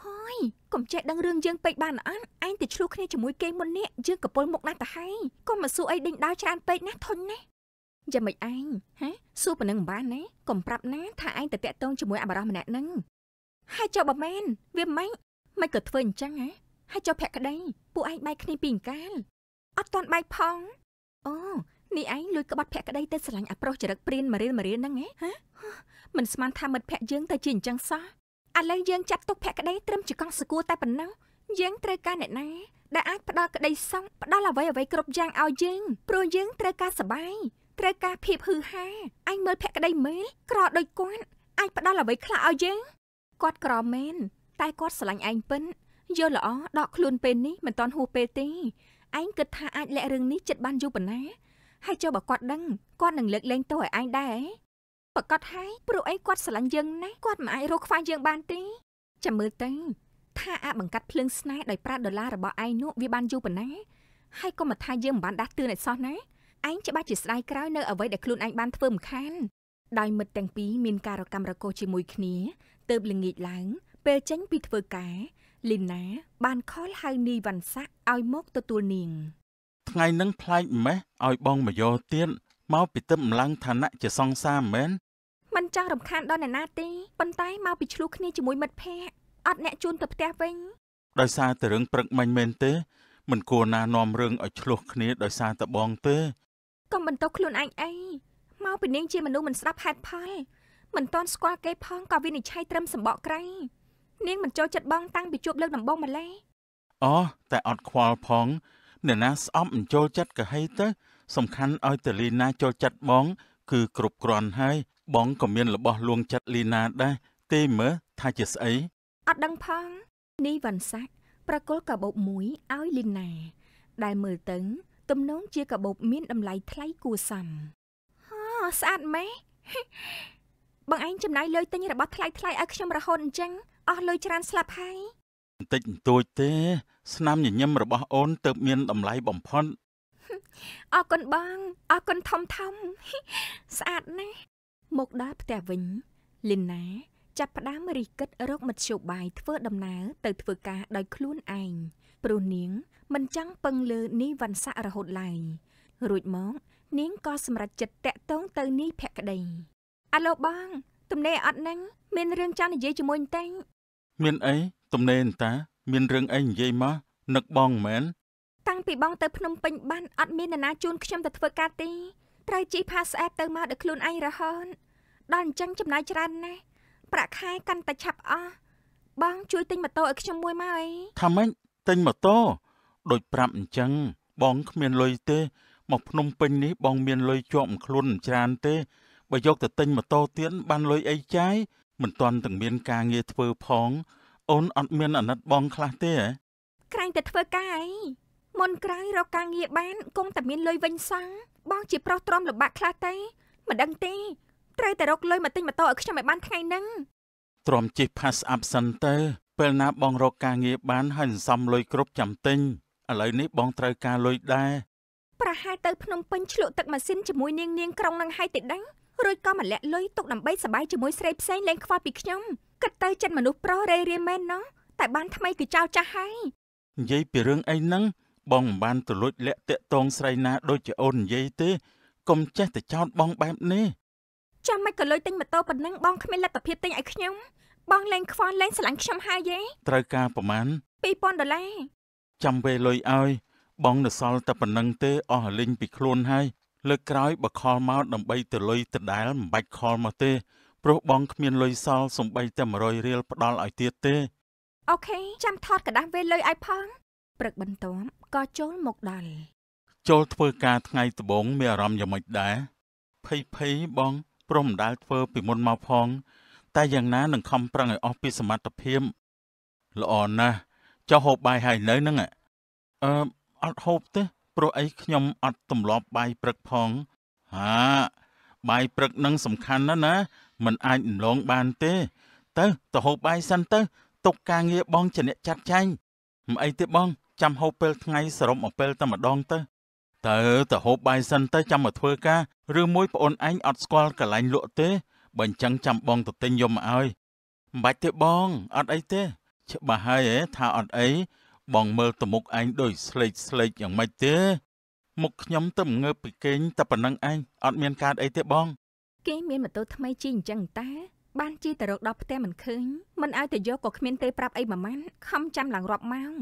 Speaker 2: ហើយកុំចេះដឹងរឿងយើងពេកបានអត់ឯងទៅឆ្លោះគ្នាជាមួយគេមុននេះយើងកពុលមុខណាស់តាហើយកុំមកសួរអីដេញដោច្រើនពេកណាធុញណាយ៉ាងម៉េចឯងហេសួរប៉ុណ្ណឹងមិនបានណាកុំប្រាប់ណាថាឯងទៅតាក់ទងជាមួយអាបារោះម្នាក់ហ្នឹងហើយចុះបើមែនវាមិនមិនក៏ធ្វើអញ្ចឹងហ៎ហើយចុះភក្តីពួកឯងបែកគ្នាពីអង្កាលអត់តាន់បែកផងអូនេះឯងលួចក្បត់ភក្តីទៅស្រឡាញ់អាប្រុសចរិតព្រៀនមរៀលមរៀលហ្នឹងហ៎មិនស្មានថាមិត្តភក្តិយើងទៅជាអញ្ចឹងសោះឥឡូវយើងចាត់ទុកភក្តី ត្រឹមជាកង់សកួរតែប៉ុណ្ណោះយើងត្រូវការអ្នកណាដែលអាចផ្ដល់ក្តីសុខផ្ដល់អ្វីអ្វីគ្រប់យ៉ាងឲ្យយើងព្រោះយើងត្រូវការសុបាយត្រូវការភាពហ៊ឺហាអញមើលភក្តីមែលក្រដូចគាត់អាចផ្ដល់អ្វីខ្លះឲ្យយើងគាត់ក្រមែនតែគាត់ស្រឡាញ់ឯងពិនយល់ល្អដកខ្លួនពេលនេះមិនតាន់ហួសពេលទេឯងគិតថាអាចលាក់រឿងនេះចិត្តបានយូរប៉ុណ្ណាហើយចូលបើគាត់ដឹងគាត់នឹងលើកលែងទោសឲ្យឯងដែរប្រកាសហើយព្រោះអីគាត់ស្រឡាញ់យើងណាស់គាត់មិនអាចរកខ្វះយើងបានទេចាំមើលទៅថាអាបង្កាត់ភ្លើងស្នេហ៍ដោយប្រាក់ដុល្លាររបស់ឯងនោះវាបានយូរប៉ុណ្ណាហើយក៏មិនថាយើងមិនបានដាស់តឿនឲ្យសោះណាឯងច្បាស់ជាស្ដាយក្រោយនៅអ្វីដែលខ្លួនឯងបានធ្វើមិនខានដោយមិត្តទាំងពីរមានការរកម្មរកោជាមួយគ្នា ទៅបលងីកឡើង ពេលចេញពីធ្វើការ លីណា បានខលហៅនីវ៉ាន់សាក់ឲ្យមកទទួលនាង
Speaker 1: ថ្ងៃនឹងផ្លែកម្េះឲ្យបងមយោទៀតមកពីទឹកម្លងឋានៈជាសង្សារមែន
Speaker 2: មិនចង់រំខានដល់អ្នកណាទេប៉ុន្តែមកពីឆ្លោះគ្នាជាមួយមិត្តភ័ក្តិអត់អ្នកជូនទៅផ្ទះវិញ
Speaker 1: ដោយសារតែរឿងព្រឹកមិញមែនទេមិនគួរណានាំរឿងឲ្យឆ្លោះគ្នាដោយសារតែបងទេ
Speaker 2: កុំបន្តខ្លួនឯងអីមកពីនាងជាមនុស្សមិនស្ដាប់ហេតុផលមិនតន់ស្គាល់គេផងក៏វិនិច្ឆ័យត្រឹមសម្បកក្រៃនាងមិនចូលចិត្តបងតាំងពីជួបលើកដំបូងម្លេះ
Speaker 1: អូតែអត់ខ្វល់ផងអ្នកណាស្អប់អញ្ចូលចិត្តកហេទៅសំខាន់ឲ្យតលីណាចូលចិត្តបងគឺគ្រប់គ្រាន់ហើយបងក៏មានរបស់លួងចិត្តលីណាដែរទេមើថាជាស្អី
Speaker 2: អត់ដឹងផងនីវ៉ាន់សាក់ប្រគល់កាបូបមួយឲ្យលីណា ដែលមើលទៅទំនងជាកាបូបមានតម្លៃថ្លៃគួរសមហ៎ស្អាតម៉េះបងឯងចំណាយលុយទិញរបស់ថ្លៃថ្លៃឲ្យខ្ញុំរហូតអញ្ចឹងអស់លុយច្រើនស្លាប់ហើយ
Speaker 1: បន្តិចបន្តួចទេស្នាមញញឹមរបស់អូនទៅមានតម្លៃបំផុត
Speaker 2: អរគុណបងអរគុណធំធំស្អាតណាស់មកដល់ផ្ទះវិញ លីនណាចាប់ផ្ដើមរិះគិតរកមធ្យោបាយធ្វើដំណើរទៅធ្វើការដោយខ្លួនឯងព្រោះនាងមិនចង់ពឹងលើនីវ៉ាន់សាក់រហូតឡើយរួចមកនាងក៏សម្រេចចិត្តតាក់ទងទៅនីភក្តីអាឡូបងទំនេរអត់ហ្នឹងមានរឿងចង់និយាយជាមួយតែង
Speaker 1: មានអីទំនេរតា មានរឿងអីនិយាយមកនឹកបងមែន
Speaker 2: តាំងពីបងទៅភ្នំពេញបាន អត់មាននរណាជួនខ្ញុំទៅធ្វើការទេត្រូវជីផាស្អែបទៅមកដោយខ្លួនឯងរហូតដល់អញ្ចឹងចំណាយច្រើនណាស់ប្រាក់ខែកាន់តែឆាប់អស់បងជួយទិញម៉ូតូឲ្យខ្ញុំមួយមកអី
Speaker 1: ថាម៉េចទិញម៉ូតូដូចប្រាប់អញ្ចឹងបងគ្មានលុយទេមកភ្នំពេញនេះបងមានលុយជាប់ខ្លួនច្រើនទេបើយកទៅទិញម៉ូតូទៀតបានលុយអីចាយមិនទាន់ទាំងមានការងារធ្វើផងអូនអត់មានអាណិតបងខ្លះទេហ៎
Speaker 2: ក្រែងតែធ្វើការអីមុនក្រោយរកការងារបានគង់តែមានលុយវិញសោះបងជាប្រុសទ្រាំលំបាកខ្លះទេមិនដឹងទេត្រូវតែរកលុយមកទិញម៉ូតូឲ្យខ្ញុំឲ្យបានថ្ងៃហ្នឹង
Speaker 1: ទ្រាំជិះ pass up សិនទៅពេលណាបងរកការងារបានហើយសន្សំលុយគ្រប់ចាំទិញឥឡូវនេះបងត្រូវការលុយដែរ
Speaker 2: ប្រហែលទៅភ្នំពេញឆ្លក់ទឹកម៉ាស៊ីនជាមួយនាងនាងក្រុងនឹងហើយតិដឹងរួចក៏ម្លាក់លុយទុកដើម្បីសបាយជាមួយស្រីផ្សេងលែងខ្វល់ពីខ្ញុំគិតទៅចិត្តមនុស្សប្រុសរេរាមែនណោះតែបានថ្មីគឺចោលចាស់ហើយ
Speaker 1: និយាយពីរឿងអីហ្នឹងបងមិនបានទលួចលាក់តាក់តងស្រីណា ដូចជាអូននិយាយទេកុំចេះតែចោតបងបែបនេះ
Speaker 2: ចាំមិនក៏លុយទិញម៉ូតូប៉ុណ្ណឹងបងគ្មានលទ្ធភាពទិញឲ្យខ្ញុំបងលែងខ្វល់លែងស្រឡាញ់ខ្ញុំហើយយេ
Speaker 1: ត្រូវការប្រមាណ
Speaker 2: 2000ដុល្លារ
Speaker 1: ចាំពេលលុយឲ្យបងនៅសល់តែប៉ុណ្្នឹងទេអស់លីងពីខ្លួនហើយលើកក្រោយបើខលមកដើម្បីទៅលុយដដែលមិនបាច់ខលមកទេព្រោះបងគ្មានលុយសល់សំបីតែ100រៀលផ្ដល់ឲ្យទៀតទេ
Speaker 2: អូខេចាំថតกระดาษវេលុយឲ្យផងព្រឹកបន្ទាប់ក៏ចូលមកដល់
Speaker 1: ចូលធ្វើការថ្ងៃដំបូងមានអារម្មណ៍យ៉ាងម៉េចដែរភ័យភ័យបងព្រមដាល់ធ្វើពីមុនមកផង តែយ៉ាងណានឹងខំប្រឹងឲ្យអស់ពីសមត្ថភាពល្អណាស់ចុះហូបបាយហើយនៅហ្នឹងអឺអត់ហូបទេព្រោះអីខ្ញុំអត់ទម្លាប់បាយព្រឹកផង ហាបាយព្រឹកនឹងសំខាន់ណាស់ណាมันអាចរំលងបានទេ ទៅទៅហូបបាយសិនទៅទុកការងារបងជាអ្នកចាត់ចែងមិនអីទេបងចាំហូបពេលថ្ងៃសរុបមកពេលតែម្ដងទៅតើទៅហូបបាយសិនទៅចាំមកធ្វើការឬមួយប្អូនឯងអត់ស្គាល់កន្លែងលក់ទេបើអញ្ចឹងចាំបងទៅទិញយកមកឲ្យមិនបាច់ទេបងអត់អីទេ ច្បាស់ហើយថាអត់អីបងមើលទៅមុខឯងដូចស្លេកស្លេកយ៉ាងម៉េចទេមុខខ្ញុំទៅងើបពីគេងតែប៉ុណ្្នឹងឯងអត់មានកើតអីទេបង
Speaker 2: គេមានម៉ូតូថ្មីជិះអញ្ចឹងតា បានជិះទៅរកដល់ផ្ទះមិនឃើញមិនឲ្យទៅយកក៏គ្មានទេប្រាប់អីមួយម៉ាន់ខំចាំឡើងរាប់ម៉ោង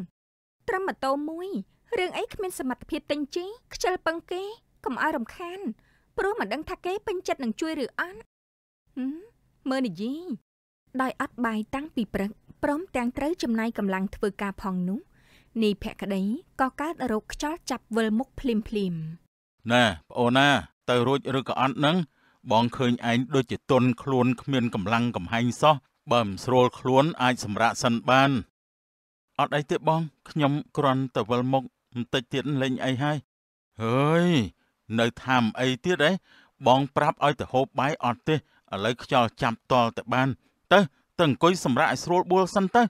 Speaker 2: ត្រឹមម៉ូតូមួយរឿងអីគ្មានសមត្ថភាពទិញជិះខ្ជិលពឹងគេកុំឲ្យរំខានព្រោះមិនដឹងថាគេពេញចិត្តនឹងជួយឬអត់មើលនិយាយដោយអត់បាយតាំងពីព្រឹកព្រមទាំងត្រូវចំណាយកម្លាំងធ្វើការផងនោះនីភក្តីក៏កើតរោគខ្យល់ចាប់វិលមុខភ្លាមភ្លាម
Speaker 1: ណែប្អូនណាទៅរួចឬក៏អត់នឹងបងឃើញឯងដូចជាទន់ខ្លួនគ្មានកម្លាំងកំហែងសោះបើមិនស្រួលខ្លួនអាចសម្រាកសិនបានអត់អីទេបងខ្ញុំគ្រាន់តែវិលមុខបន្តិចទៀតលេងអីហើយហើយនៅថាមអីទៀតឯងបងប្រាប់ឲ្យទៅហូបបាយអត់ទេឥឡូវខ្យល់ចាប់តល់ទៅបាន ទៅទៅអង្គុយសម្រាកឲ្យស្រួលបួលសិនទៅ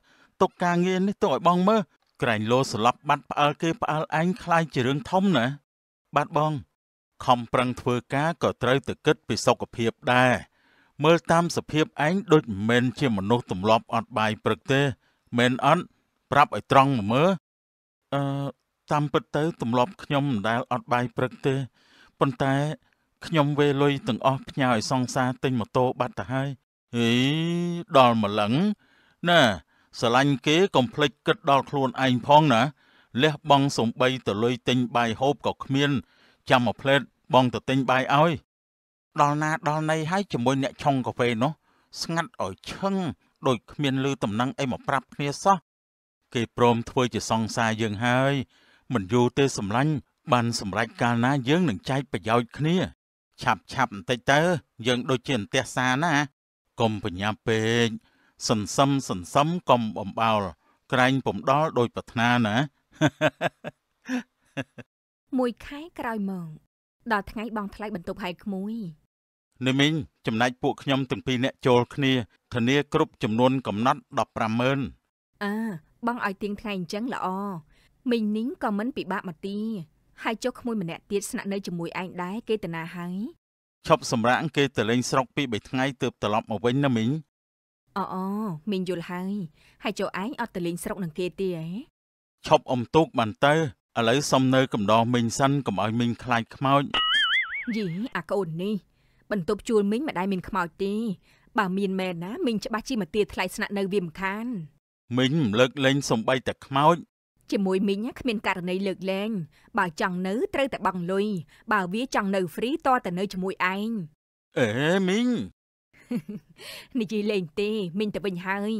Speaker 1: ទុកការងារនេះទុកឲ្យបងមើលក្រែងលោសន្លប់បាត់ផ្អើលគេផ្អើលឯងខ្លាយជារឿងធំណាបាទបងខំប្រឹងធ្វើការក៏ត្រូវទៅគិតពីសុខភាពដែរមើលតាមសភាពឯងដូចមិនមែនជាមនុស្សទម្លាប់អត់បាយព្រឹកទេមែនអត់ប្រាប់ឲ្យត្រង់មកមើលអឺតាមពិតទៅទម្លាប់ខ្ញុំមិនដែលអត់បាយព្រឹកទេប៉ុន្តែខ្ញុំវេលុយទាំងអស់ផ្ញើឲ្យសង្សារទិញម៉ូតូបាត់ទៅហើយហីដល់ម្លឹងណាស្រឡាញ់គេកុំភ្លេចគិតដល់ខ្លួនឯងផងណាលះបង់សំបីទៅលុយទិញបាយហូបក៏គ្មានចាំមកផ្លេតបងទៅទិញបាយឲ្យ ដល់ណាដល់ណីហើយជាមួយអ្នកឆុងកាហ្វេនោះស្ងាត់ឲ្យឈឹងដូចគ្មានលឺតំណែងអីមកប្រាប់គ្នាសោះគេព្រម ធ្វើជាសង្សារយើងហើយ មិនយូរទេសម្លាញ់បានសម្រេចកាលណា យើងនឹងចែកប្រយោជន៍គ្នាឆាប់ឆាប់បន្តិចទៅយើងដូចជាអន្ទះសាណាកុំបញ្ញាពេកសន្សំសន្សំកុំបំបោលក្រែងពំដល់ដោយប្រាថ្នាណា
Speaker 2: មួយខែក្រោយមកដល់ថ្ងៃបងថ្លៃបន្ទប់ហែកក្មួយ
Speaker 1: នេះមីងចំណែកពួកខ្ញុំទាំងពីរអ្នកចូលគ្នាធានាគ្រប់ចំនួនកំណត់150,000
Speaker 2: អើបងឲ្យទៀងថ្ងៃអញ្ចឹងល្អមីងនីងក៏មិនពិបាកមកទីហើយចុះក្មួយម្នាក់ទៀតស្នាក់នៅជាមួយឯងដែរគេតាណាហើយ
Speaker 1: ឈប់សម្រាកគេទៅលេងស្រុកពី3ថ្ងៃទើបត្រឡប់មកវិញណាមីង
Speaker 2: អូអូមីងយល់ហើយហើយចុះឯងអត់ទៅលេងស្រុកនឹងគេទេហ៎
Speaker 1: ឈប់អំទូកបានទៅឥឡូវសុំនៅកំដរមីងសិនកុំឲ្យមីងខ្លាចខ្មោច
Speaker 2: យីអាកូននេះ បន្ទប់ជួលមីងមិនដែរមានខ្មោចទេបើមានមែនណាមីងច្បាស់ជីមកទាថ្លៃស្នាក់នៅវាមិនខាន
Speaker 1: មីងមិនលើកលែងសំបីតែខ្មោច
Speaker 2: ជាមួយមីងគ្មានករណីលើកលែងបើចង់នៅត្រូវតែបង់លុយបើវាចង់នៅហ្វ្រីតតែនៅជាមួយឯង
Speaker 1: អេមីង
Speaker 2: និយាយលេងទេមីងទៅវិញហើយ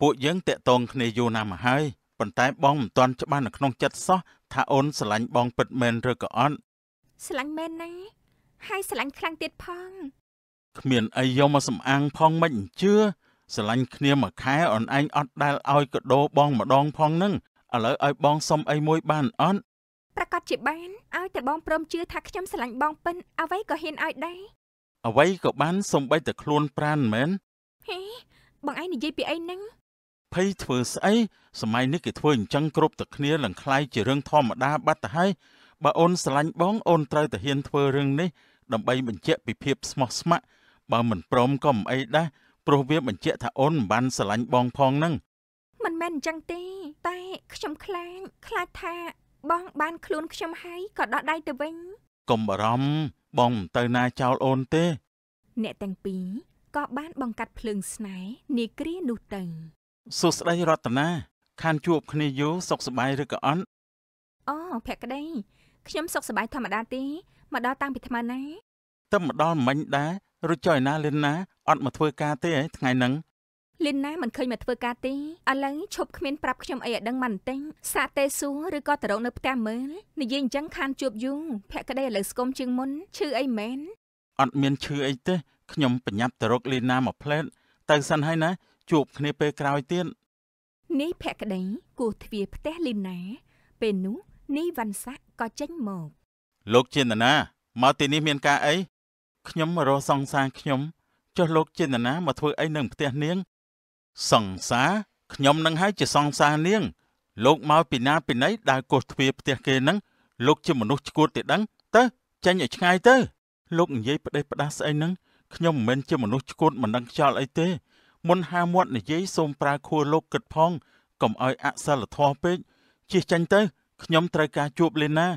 Speaker 1: ពួកយើងតាក់តងគ្នាយូរណាស់មកហើយប៉ុន្តែបងមិនទាន់ច្បាស់នៅក្នុងចិត្តសោះថាអូនស្រឡាញ់បងពិតមែនឬក៏អត់
Speaker 2: ស្រឡាញ់មែនណាហើយស្រឡាញ់ខ្លាំងទៀតផង
Speaker 1: គ្មានអីយកមកសំអាង ផងមិនជឿស្រឡាញ់គ្នាមួយខែអូនឯងអត់ដែលឲ្យកដោបងម្ដងផងនឹងឥឡូវឲ្យបងសុំអីមួយបានអត់
Speaker 2: ប្រកាសជាបានឲ្យតែបងព្រមជឿថាខ្ញុំស្រឡាញ់បងពិនអ្វីក៏ហ៊ានឲ្យដែរ
Speaker 1: អ្វីក៏បានសំបីតែខ្លួនប្រានមែន
Speaker 2: ហេ បងឯងនិយាយពីអីហ្នឹង
Speaker 1: ភ័យធ្វើស្អីសម័យនេះគេធ្វើអញ្ចឹងគ្រប់តែគ្នាឡើងคล้ายជារឿងធម្មតាបាត់ទៅហើយបើអូនស្រឡាញ់បងអូនត្រូវតែហ៊ានធ្វើរឿងនេះដើម្បីបញ្ជាក់ពីភាពស្មោះស្ម័គ្របើមិនព្រមក៏មិនអីដែរព្រោះវាបញ្ជាក់ថាអូនមិនបានស្រឡាញ់បងផងហ្នឹង
Speaker 2: មិនមែនអញ្ចឹងទេ តែខ្ញុំខ្លាចខ្លាចថាបង បានខ្លួនខ្ញុំហើយក៏ដោះដៃទៅវិញ
Speaker 1: កុំបារម្ភបងមិនទៅណាចោលអូនទេ
Speaker 2: អ្នកទាំងពីរក៏បានបង្កាត់ភ្លើងស្នេហ៍នាគ្រានោះទៅ
Speaker 1: សួស្តីរតនាខានជួប គ្នាយូរសុខសប្បាយឬក៏អត់
Speaker 2: អូភក្តីខ្ញុំសុខសប្បាយធម្មតាទេមកដល់តាំងពីថ្មណា
Speaker 1: តែមកដល់មិញដែររួចចុះឯណាលិនណាអត់មកធ្វើការទេហ៎ថ្ងៃហ្នឹង
Speaker 2: លិនណាមិនឃើញមកធ្វើការទេឥឡូវឈប់គ្មានប្រាប់ខ្ញុំអីឲ្យដឹងមិនទេសាកទេសួរឬក៏ទៅរកនៅផ្ទះមើលនិយាយអញ្ចឹងខានជួបយូរភក្តីឥឡូវស្គមជាងមុនឈឺអីមែន
Speaker 1: អត់មានឈឺអីទេខ្ញុំប្រញាប់ទៅរកលីណាមកផ្លែតទៅសិនហើយណាជួបគ្នាពេលក្រោយទៀត
Speaker 2: នេះភក្តីគោះទ្វារផ្ទះលីណា ពេលនោះនេះវ៉ាន់សាក់ក៏ចេញមក
Speaker 1: លោកចេតនាមកទីនេះមានការអីខ្ញុំរស់សង្សារខ្ញុំ ចុះលោកចេតនាមកធ្វើអីនៅផ្ទះនាង សង្សារខ្ញុំនឹងហើយជាសង្សារនាង លោកមកពីណាពីណីដើរកុសទ្វារផ្ទះគេហ្នឹងលោកជាមនុស្សឈួតទេដឹងទៅចេញឲ្យឆ្ងាយទៅ លោកនិយាយផ្ដេសផ្ដាសស្អីហ្នឹងខ្ញុំមិនមែនជាមនុស្សឈួតមិនដឹងខ្យល់អីទេមុនហាមាត់និយាយសូមប្រើខួរលោកគិតផងកុំឲ្យអសិលធម៌ពេកជិះចាញ់ទៅ ខ្ញុំត្រូវការជួបលេណា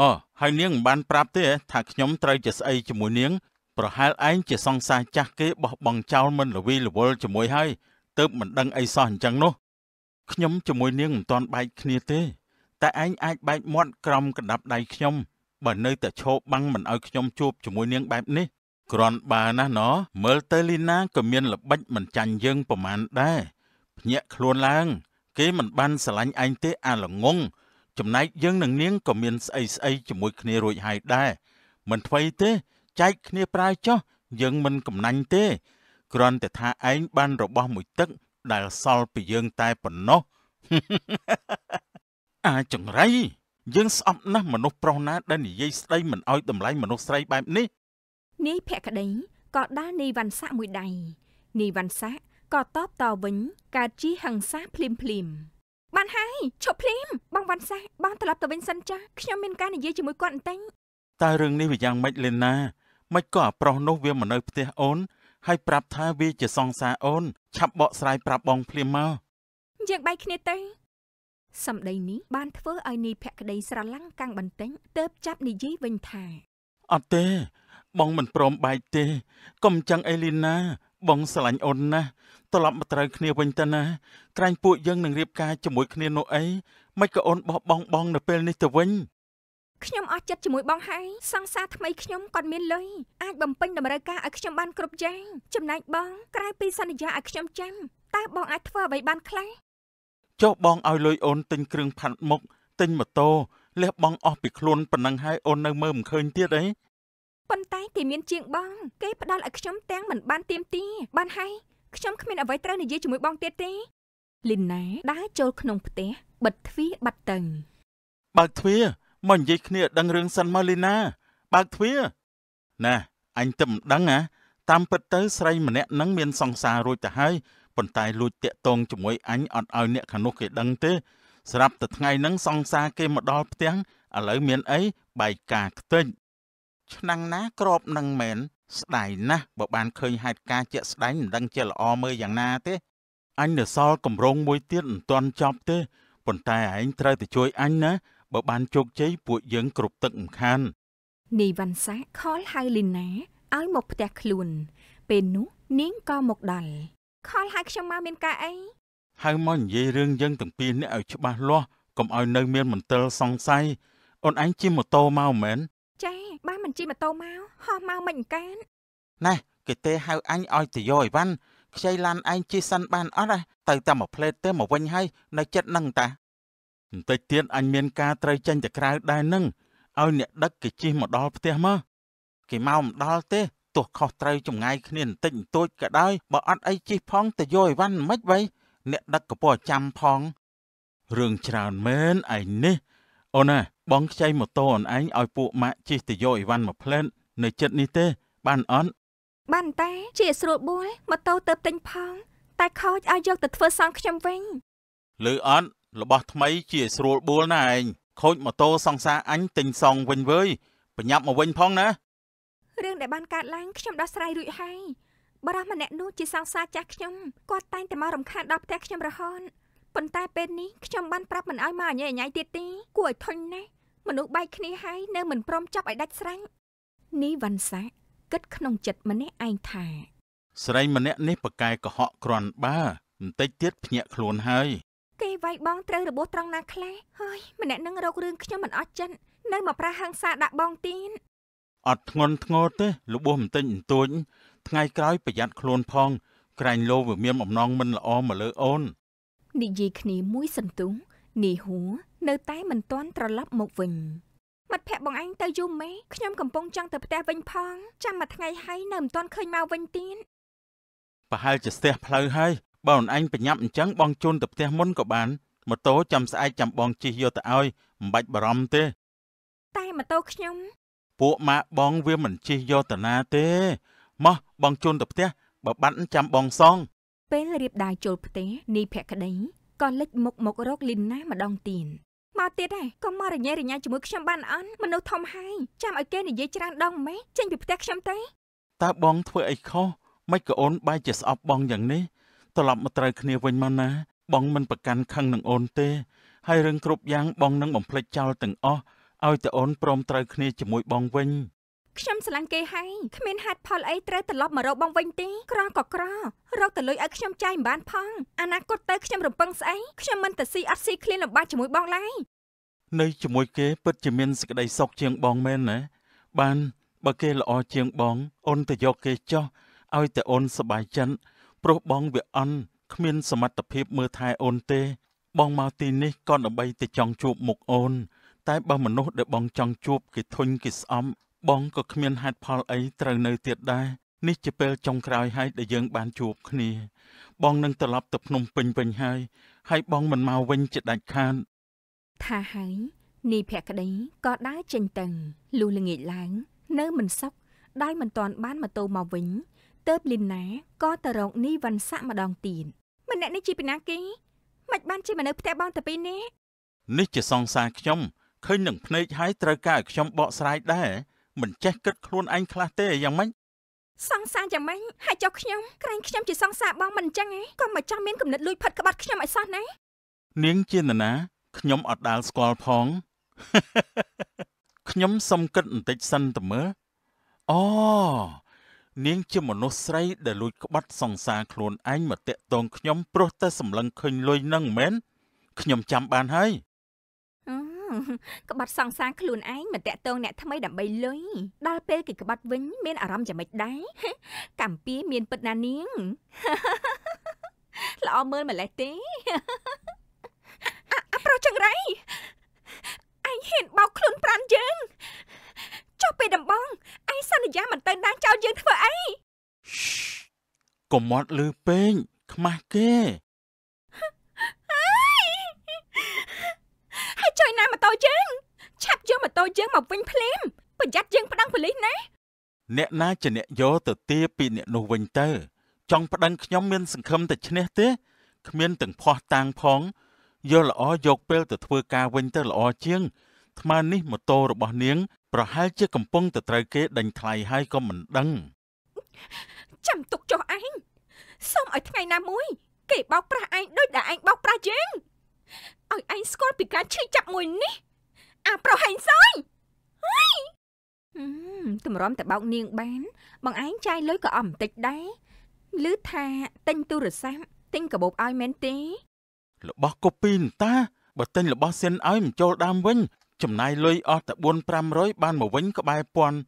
Speaker 1: អូហើយនាងមិនបាន ប្រាប់ទេថាខ្ញុំត្រូវជាស្អីជាមួយនាងប្រហែលឯងជាសង្សារចាស់គេបោះបង់ចោលមិនល្វីល្វល់ជាមួយហើយទើបមិនដឹងអីសោះអញ្ចឹងនោះខ្ញុំជាមួយនាងមិនទាន់បែកគ្នាទេតែឯងអាចបែកមាត់ក្រំកណ្ដាប់ដៃខ្ញុំបើនៅតែឈប់បាំងមិនឲ្យខ្ញុំជួបជាមួយនាងបែបនេះគ្រាន់បើណាស់ណោមើលទៅលីណាក៏មានល្បិចមិនចាញ់យើងប្រមាណដែរភ្ញាក់ខ្លួនឡើង គេមិនបានស្រឡាញ់ឯងទេ អាល្ងងចំណែកយើងនឹងនាងក៏មានស្អីស្អីជាមួយ គ្នារួចហើយដែរមិនថ្មីទេចែកគ្នាប្រើចោះ យើងមិនកំណាញ់ទេគ្រាន់តែថាឯងបានរបស់ មួយទឹក ដែលសល់ពីយើងតែប៉ុណ្ណោះអាចង្រៃយើងស្អប់ណាស់មនុស្សប្រុសណាដែលនិយាយស្ដីមិនអោយតម្លៃមនុស្សស្រីបែបនេះ
Speaker 2: នាយភក្តីក៏ដាល់នាយវណ្សាក់មួយដៃនាយវណ្សាក់ក៏តបតវិញកើតជាហិង្សាភ្លាមភ្លាមបានហើយឈប់ភ្លាមបងវណ្សាក់បងត្រឡប់ទៅវិញសិនចាស់ខ្ញុំមានការនិយាយជាមួយគាត់បន្តិច
Speaker 1: តែរឿងនេះវាយ៉ាងម៉េចលេណាមិនក៏អាប្រុសនោះវាមកនៅផ្ទះអូនហើយប្រាប់ថាវាជាសង្សារអូនឆាប់បកស្រាយប្រាប់បងភ្លាមមក
Speaker 2: យើងបែកគ្នាទៅសម្ដីនេះបានធ្វើឲ្យនីភក្តីស្រឡាំងកាំងបន្តិចទើបចាប់និយាយវិញថា
Speaker 1: អត់ទេបងមិនព្រមបែកទេកុំចឹងអេលីណា បងស្រឡាញ់អូនណាស់ត្រឡប់មកត្រូវគ្នាវិញទៅណា ក្រែងពួកយើងនឹងរៀបការជាមួយគ្នានោះអីមិនក៏អូនបោះបងបងនៅពេលនេះទៅវិញ
Speaker 2: ខ្ញុំអស់ចិត្តជាមួយបងហើយសង្សារថ្មីខ្ញុំគាត់មានលុយអាចបំពេញតម្រូវការឲ្យខ្ញុំបានគ្រប់យ៉ាងចំណែកបងក្រៅពីសន្យាឲ្យខ្ញុំចាំតើបងអាចធ្វើអ្វីបានខ្លះ
Speaker 1: ចុះបងឲ្យលុយអូនទិញគ្រឿងផាត់មុខទិញម៉ូតូលះបងអស់ពីខ្លួនប៉ុណ្ណឹងហើយអូននៅមើលមិនឃើញទៀតអី
Speaker 2: ប៉ុន្តែគេមានជាងបងគេផ្ដាល់ឲ្យខ្ញុំទាំងមិនបានទៀមទាបានហើយខ្ញុំគ្មានអ្វីត្រូវនិយាយជាមួយបងទៀតទេ លីណាដើរចូលក្នុងផ្ទះបិទទ្វារបាត់ទៅ
Speaker 1: បើកទ្វារមកនិយាយគ្នាដឹងរឿងសិនមកលីណាបើកទ្វារណាអញទៅមិនដឹងណាតាមពិតទៅ ស្រីម្នាក់នឹងមានសង្សាររួចទៅហើយប៉ុន្តែលួចតាក់ទងជាមួយ អញអត់ឲ្យអ្នកខាងនោះគេដឹងទេស្រាប់តែថ្ងៃហ្នឹងសង្សារគេមកដល់ផ្ទះឥឡូវមានអីបែកការខ្ទេចឆ្នាំណាក្របនឹងមែនស្ដាយណាស់បើបានឃើញហេតុការណ៍ជាក់ស្ដែងមិនដឹងជាល្អមើលយ៉ាងណាទេអញនៅសល់កម្រងមួយទៀតមិនទាន់ចប់ទេប៉ុន្តែឯងត្រូវទៅជួយអញណាបើបានជោគជ័យពួកយើងគ្រប់ទឹកម្ខាន
Speaker 2: នីវ៉ាន់សាខលហៅលីណាឲ្យមកផ្ទះខ្លួន ពេលនោះនាងក៏មកដល់ខលហៅខ្ញុំមកមានការអី
Speaker 1: ហៅមកនិយាយរឿងយើងទាំងពីរនេះឲ្យច្បាស់លាស់កុំឲ្យ នៅមានមន្ទិលសង្ស័យអូនឯងជិះម៉ូតូមកមែន
Speaker 2: ចាបានមិនជិះម៉ូតូមកហោះមកមិនកាន
Speaker 1: ណែគេទេហៅអញឲ្យទៅយកអីវ៉ាន់ខ្ចីឡានឯងជិះសិនបានអត់ទៅតែមួយផ្លេតទេមកវិញហើយនៅចិត្តនឹងតាបន្តិចទៀតអញមានការត្រូវចេញទៅក្រៅដែរនឹងឲ្យអ្នក ដឹកគេជិះមកដល់ផ្ទះមកគេមកម្ដលទេ ទោះខុសត្រូវចងាយគ្នាបន្តិចបន្តួចក៏ដោយបើអត់អីជិះផងទៅយកអីវ៉ាន់មិនបីអ្នក ដឹកកពស់ចាំផងរឿងច្រើនមែនឯនេះអូនណាបងខ្ចីម៉ូតូអូនឯងឲ្យពួកម៉ាក់ជិះទៅយកអីវ៉ាន់មួយផ្លែតនៅចិត្តនេះទេ បានអត់
Speaker 2: បានតែជាស្រួលបួលម៉ូតូទៅទិញផង តែខូចឲ្យយកទៅធ្វើសង់ខ្ញុំវិញ
Speaker 1: ឬអត់របស់ ថ្មីជាស្រួលបួលណាឯងខូចម៉ូតូសង្សារអញទិញសង់វិញវើយប្រញាប់មកវិញផងណា
Speaker 2: រឿងដែលបានកើតឡើងខ្ញុំដោះស្រាយរួចហើយបរិះម្នាក់នោះជាសង្សារចាស់ខ្ញុំគាត់តែងតែមករំខានដល់ផ្ទះខ្ញុំរហូតប៉ុន្តែពេលនេះខ្ញុំបានប្រាប់មិនឲ្យមកអញ្ញែអញ្ញៃទៀតទេគួរឲ្យធុញណាស់មនុស្សបែកគ្នាហើយនៅមិនព្រមចប់ឲ្យដាច់ស្រេញនីវ៉ាន់សា គិតក្នុងចិត្តម្នាក់ឯងថា
Speaker 1: ស្រេញម្នាក់នេះប្រកែកុហកក្រាន់បើបន្តិចទៀតភ្ញាក់ខ្លួនហើយ
Speaker 2: គេវាយបងត្រូវរបួសត្រង់ណាខ្លះហើយម្នាក់នឹងរករឿងខ្ញុំមិនអត់ចិននៅមកប្រាហឹង្សាដាក់បងទៀត
Speaker 1: អត់ធ្ងន់ធ្ងរទេរបួសបន្តិចបន្តួចថ្ងៃក្រោយប្រយ័ត្នខ្លួនផង ក្រែងលោវាមានអំណងមិនល្អមកលើអូន
Speaker 2: និយាយគ្នាមួយសន្ទុះនីហួរនៅតែមិនទាន់ត្រឡប់មកវិញមិត្តភ័ក្ដិបងអញទៅយូរមេខ្ញុំកំពុងចង់ទៅផ្ទះវិញផងចាំមួយថ្ងៃហើយនៅមិនទាន់ឃើញមកវិញទៀត
Speaker 1: ប្រហែលជាស្ទះផ្លូវហើយបើមិនអញប្រញាប់អញ្ចឹងបងជូនទៅផ្ទះមុនក៏បានម៉ូតូចាំស្អែកចាំបងជិះយកទៅឲ្យមិនបាច់បារម្ភទេ
Speaker 2: តែម៉ូតូខ្ញុំ
Speaker 1: ពួកម៉ាក់បងវាមិនជិះយកទៅណាទេម៉ោះបងជូនទៅផ្ទះបើបាត់ចាំបងសង
Speaker 2: ពេលរៀបដាយចូលផ្ទះនីភក្ដីក៏លិចមុខមករកលីណាម្ដងទៀតមកទៀតឯងកុំមករញ៉េរញ៉ៃជាមួយខ្ញុំបានអន់មនុស្សធំហើយចាំឲ្យគេនិយាយច្រើនដងម៉េចចេញពីផ្ទះខ្ញុំទេ
Speaker 1: តើបងធ្វើអីខុសមិនក៏អូនបែរជាស្អប់បងយ៉ាងនេះត្រឡប់មកត្រូវគ្នាវិញមកណា បងមិនប្រកាន់ខឹងនឹងអូនទេហើយរឿងគ្រប់យ៉ាងបងនឹងបំភ្លេចចោលទាំងអស់ឲ្យតែអូនព្រមត្រូវគ្នាជាមួយបងវិញ
Speaker 2: ខ្ញុំស្រឡាញ់គេហើយគ្មានហេតុផលអីត្រូវត្រឡប់មករកបងវិញទេក្រក៏ក្ររកតលុយឲ្យខ្ញុំចាយមិនបានផងអនាគតទៅខ្ញុំរំពឹងស្អីខ្ញុំមិនទៅស៊ីអត់ស៊ីឃ្លានលំបាកជាមួយបងឡើយ
Speaker 1: នៅជាមួយគេ ពិតជាមានសេចក្តីសុខជាងបងមែនណាបានបើគេល្អជាងបង អូនទៅយកគេចោះឲ្យតែអូនសบายចិត្តព្រោះបងវាអន់គ្មាន សមត្ថភាពមើលថែអូនទេ បងមកទីនេះក៏ដើម្បីតែចង់ជួបមុខអូនតែបើមនុស្សដែលបងចង់ជួបគេធុញគេស្អំបងក៏គ្មានហេតុផលអីត្រូវនៅទៀតដែរនេះជាពេលចុងក្រោយហើយដែលយើងបានជួបគ្នាបងនឹងត្រឡប់ទៅភ្នំពេញវិញហើយ ហើយបងមិនមកវិញជាដាច់ខាត
Speaker 2: ថាហើយនីភក្តីក៏ដើរចេញទៅលុះល្ងាចឡើងនៅមិនសុខដោយមិនទាន់បានម៉ូតូមកវិញទៅលីនណាក៏ទៅរកនីវ៉ាន់សាក់ម្ដងទៀតម្នាក់នេះជាពីណាគេមិនបានជាមនុស្សផ្ទះបងតែពីរនេះ
Speaker 1: នេះជាសងសាខ្ញុំឃើញនឹងភ្នែកហើយត្រូវការឲ្យខ្ញុំបកស្រាយដែរមិនចេះគិតខ្លួនឯងខ្លះទេយ៉ាងម៉េច
Speaker 2: សង្សារយ៉ាងម៉េចហើយចុះខ្ញុំក្រែងខ្ញុំជាសង្សារបងមិនអញ្ចឹងឯងក៏មិនចង់មានគំនិតលួចផិតក្បត់ខ្ញុំឲ្យសោះណា
Speaker 1: នាង ជាណាខ្ញុំអត់ដាល់ស្គាល់ផងខ្ញុំសុំគិតបន្តិចសិនតើមើលអូនាងជាមនុស្សស្រី ដែលលួចក្បត់សង្សារខ្លួនឯងមកតាក់ទងខ្ញុំព្រោះតែសម្លឹងឃើញលុយនឹងមែនខ្ញុំចាំបានហើយ
Speaker 2: ក្បត់សង្សារខ្លួនឯងមិនតាក់ទងអ្នកថ្មីដើម្បីលុយដល់ពេលគេក្បត់វិញ មានអារម្មណ៍យ៉ាងម៉េចដែរកម្ពីមានពិតណានាងល្អមើលម្លេះទេអាប្រុសចង្រៃឯងហ៊ានបោកខ្លួនប្រានយើងចុះពេលដំបងឯងសន្យាមិនទៅណាចោលយើងធ្វើអី
Speaker 1: កុំមាត់លឺពេកខ្មាស់គេ
Speaker 2: ចុយណាម៉ូតូយើងឆាប់យកម៉ូតូយើងមកវិញភ្លាមប្រយ័ត្នយើងប្តឹងប៉ូលីសណា
Speaker 1: អ្នកណាជាអ្នកយកទៅទាពីអ្នកនោះវិញទៅចង់ប្តឹងខ្ញុំមាន សង្ឃឹមតែឈ្នះទេគ្មានទាំងភ័ស្តុតាងផងយកល្អយកពេលទៅធ្វើការវិញទៅល្អជាងថ្មនេះម៉ូតូរបស់នាង ប្រហែលជា កំពុងទៅត្រូវគេដេញថ្លៃហើយក៏មិនដឹង
Speaker 2: ចាំទុកចុះឯងសូមឲ្យថ្ងៃណាមួយគេបោកប្រាស់ឯងដូចដែលឯងបោកប្រាស់យើងឲ្យឯងស្គាល់ពីការឈឺចាប់មួយនេះ អាប្រុសហែងសយតម្រាំតែបោកនាងបាន បងឯងចាយលុយក៏អស់បន្តិចដែរឮថាទិញទូរស័ព្ទទិញកាបូបឲ្យមែនទេ
Speaker 1: របស់កូពីនតាបើទិញរបស់សិនឲ្យមិនចូលដើមវិញចំណាយលុយអស់តែ4 500បានមកវិញក្បែរពាន់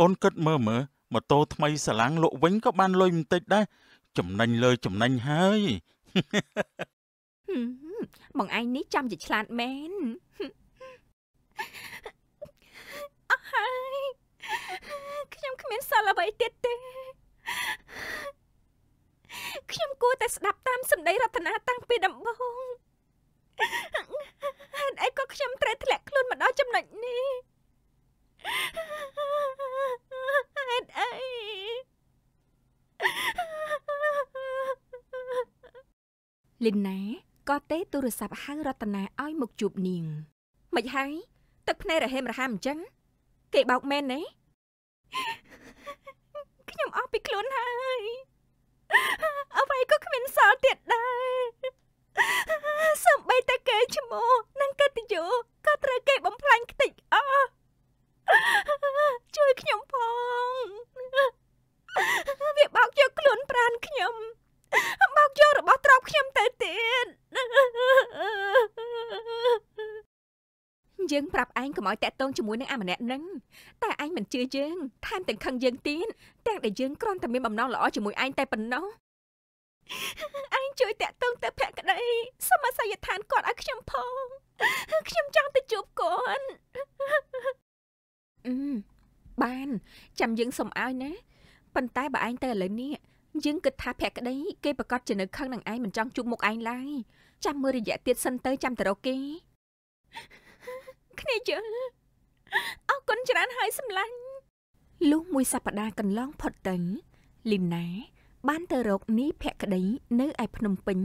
Speaker 1: អូនគិតមើលមើលម៉ូតូថ្មីសាឡាំងលក់វិញក៏បានលុយបន្តិចដែរចំណេញលើចំណេញហើយ
Speaker 2: បងឯងនេះចាំជាឆ្លាតមែនអស់ហើយខ្ញុំគ្មានសល់អ្វីទៀតទេ ខ្ញុំគួរតែស្ដាប់តាមសម្ដីរតនាតាំងពីដំបូងហេតុអីក៏ខ្ញុំត្រូវធ្លាក់ខ្លួនមកដល់ចំណុចនេះហេតុអីលីនណាក៏ទេទូរស័ព្ទហៅរតនាឲ្យមកជួបនាងមិនហើយទឹកភ្នែករហេមរហាមអញ្ចឹងគេបោកមែនទេខ្ញុំអស់ពីខ្លួនហើយអ្វីក៏គ្មានសល់ទៀតដែរសំបីតែគេឈ្មោះនិងកិត្តិយសក៏ត្រូវគេបំផ្លាញខ្ទេចអស់ជួយខ្ញុំផង វាបោកយកខ្លួនប្រានខ្ញុំបោកយករបស់ទ្រពខ្ញុំទៅទៀតយើងប្រាប់ឯងកុំឲ្យតាក់ទងជាមួយនឹងអាម្នាក់ហ្នឹងតែឯងមិនជឿយើងថែមទាំងខឹងយើងទៀតទាំងដែលយើងគ្រាន់តែមានបំណងល្អជាមួយឯងតែប៉ុណ្ណោះឯងជួយតាក់ទងទៅភក្តីសូមអាសយដ្ឋានគាត់ឲ្យខ្ញុំផងខ្ញុំចង់ទៅជួបគាត់អឺបាន ចាំយើងសុំឲ្យណាប៉ុន្តែបើឯងទៅឥឡូវនេះយើងគិតថាភក្តីគេប្រកាសជានៅខឹងនឹងឯងមិនចង់ជួបមុខឯងឡើយចាំមើលរយៈទៀតសិនទៅចាំតរគេគ្នាជើអរគុណច្រើនហើយសម្លាញ់លុះមួយសប្តាហ៍កន្លងផុតទៅ លីមណា បានទៅរកនីភក្តីនៅឯភ្នំពេញ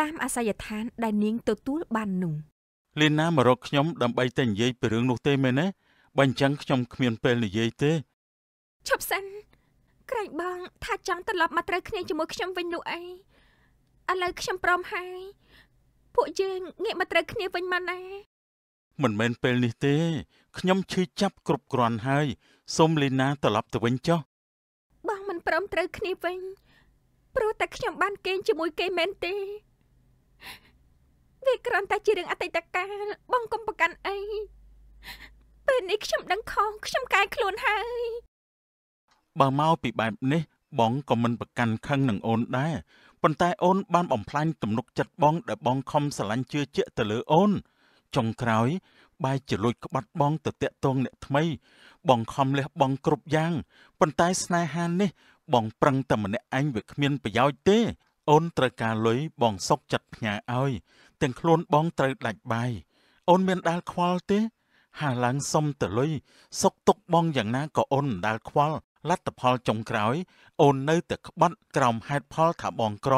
Speaker 2: តាមអាសយដ្ឋាន ដែលនាងទទួលបាននោះ
Speaker 1: លីណាមករកខ្ញុំដើម្បីតែនិយាយពីរឿងនោះទេមែនទេបើអញ្ចឹងខ្ញុំគ្មានពេលនិយាយទេ
Speaker 2: ឈប់សិនក្រែងបងថាចង់ត្រឡប់មកត្រូវគ្នាជាមួយខ្ញុំវិញនោះអីឥឡូវខ្ញុំព្រមហើយ ពួកយើងងាកមកត្រូវគ្នាវិញមកណា
Speaker 1: មិនមែនពេលនេះទេ ខ្ញុំឈឺចាប់គ្រប់គ្រាន់ហើយសូមលីណាត្រឡប់ទៅវិញចុះ
Speaker 2: បងមិនព្រមត្រូវគ្នាវិញព្រោះតែខ្ញុំបាន គេងជាមួយគេមែនទេវាគ្រាន់តែជារឿងអតីតកាលបងកុំប្រកាន់អីពេលនេះខ្ញុំដឹងខុសខ្ញុំកែខ្លួនហើយ
Speaker 1: បើមកពីបែបនេះបងក៏មិនប្រកាន់ខឹងនឹងអូនដែរប៉ុន្តែអូនបានបំផ្លាញទំនុកចិត្តបងដែលបងខំស្រឡាញ់ជឿជាក់ទៅលើអូន ចុងក្រោយបែរជាលួចក្បត់បងទៅតាក់ទងអ្នកថ្មីបងខំលះបង់គ្រប់យ៉ាងប៉ុន្តែស្នេហានេះ បងប្រឹងតែម្នាក់ឯងវាគ្មានប្រយោជន៍ទេអូនត្រូវការលុយបងសុកចាត់ផ្ញើឲ្យ ទាំងខ្លួនបងត្រូវដាច់បាយអូនមានដាល់ខ្វល់ទេ ហាឡើងសុំតលុយសុកទុកបងយ៉ាងណាក៏អូនមិនដាល់ខ្វល់លទ្ធផលចុងក្រោយអូននៅតែក្បត់ក្រោមហេតុផលថាបងក្រ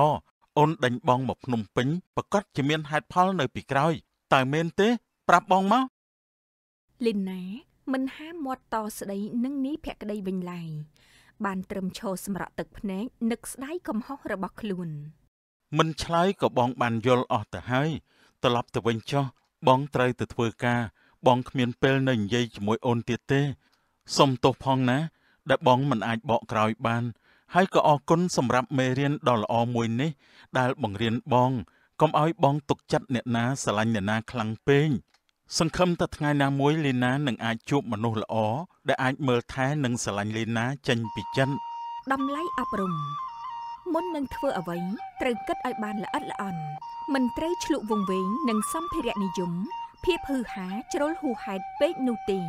Speaker 1: អូនដេញបងមកភ្នំពេញប្រកាសជាមានហេតុផលនៅពីក្រោយតើមែនទេប្រាប់បងមក
Speaker 2: លីណាមិនហាមាត់តស្ដីនឹងនេះភក្តីវិញឡើយបាន ត្រឹមឈរសម្រាប់ទឹកភ្នែកនឹកស្ដាយកំហុសរបស់ខ្ល
Speaker 1: ួនមិនឆ្លើយក៏បង បានយល់អស់ទៅហើយត្រឡប់ទៅវិញចុះបងត្រូវទៅធ្វើការ បងគ្មានពេលនៅនិយាយជាមួយអូនទៀតទេសុំទោសផងណាដែលបងមិនអាចបកក្រោយ បាន ហើយក៏អរគុណសម្រាប់មេរៀនដ៏ល្អមួយនេះ ដែល បង្រៀនបងកុំឲ្យបងទុកចិត្តអ្នកណាស្រឡាញ់អ្នកណាខ្លាំងពេកសង្ឃឹមតែថ្ងៃណាមួយលីណានឹងអាចជួបមនុស្សល្អដែលអាចមើលថែនិងស្រឡាញ់លីណាចេញពីចិត្ត
Speaker 2: តម្លៃអប់រំមុននឹងធ្វើអ្វី ត្រូវគិតឲ្យបានល្អិតល្អន់មិនត្រូវឆ្លុះវង្វេងនឹងសម្ភារៈនិយមភាពហឺហាជ្រុលហួហេតុពេកនោះទេ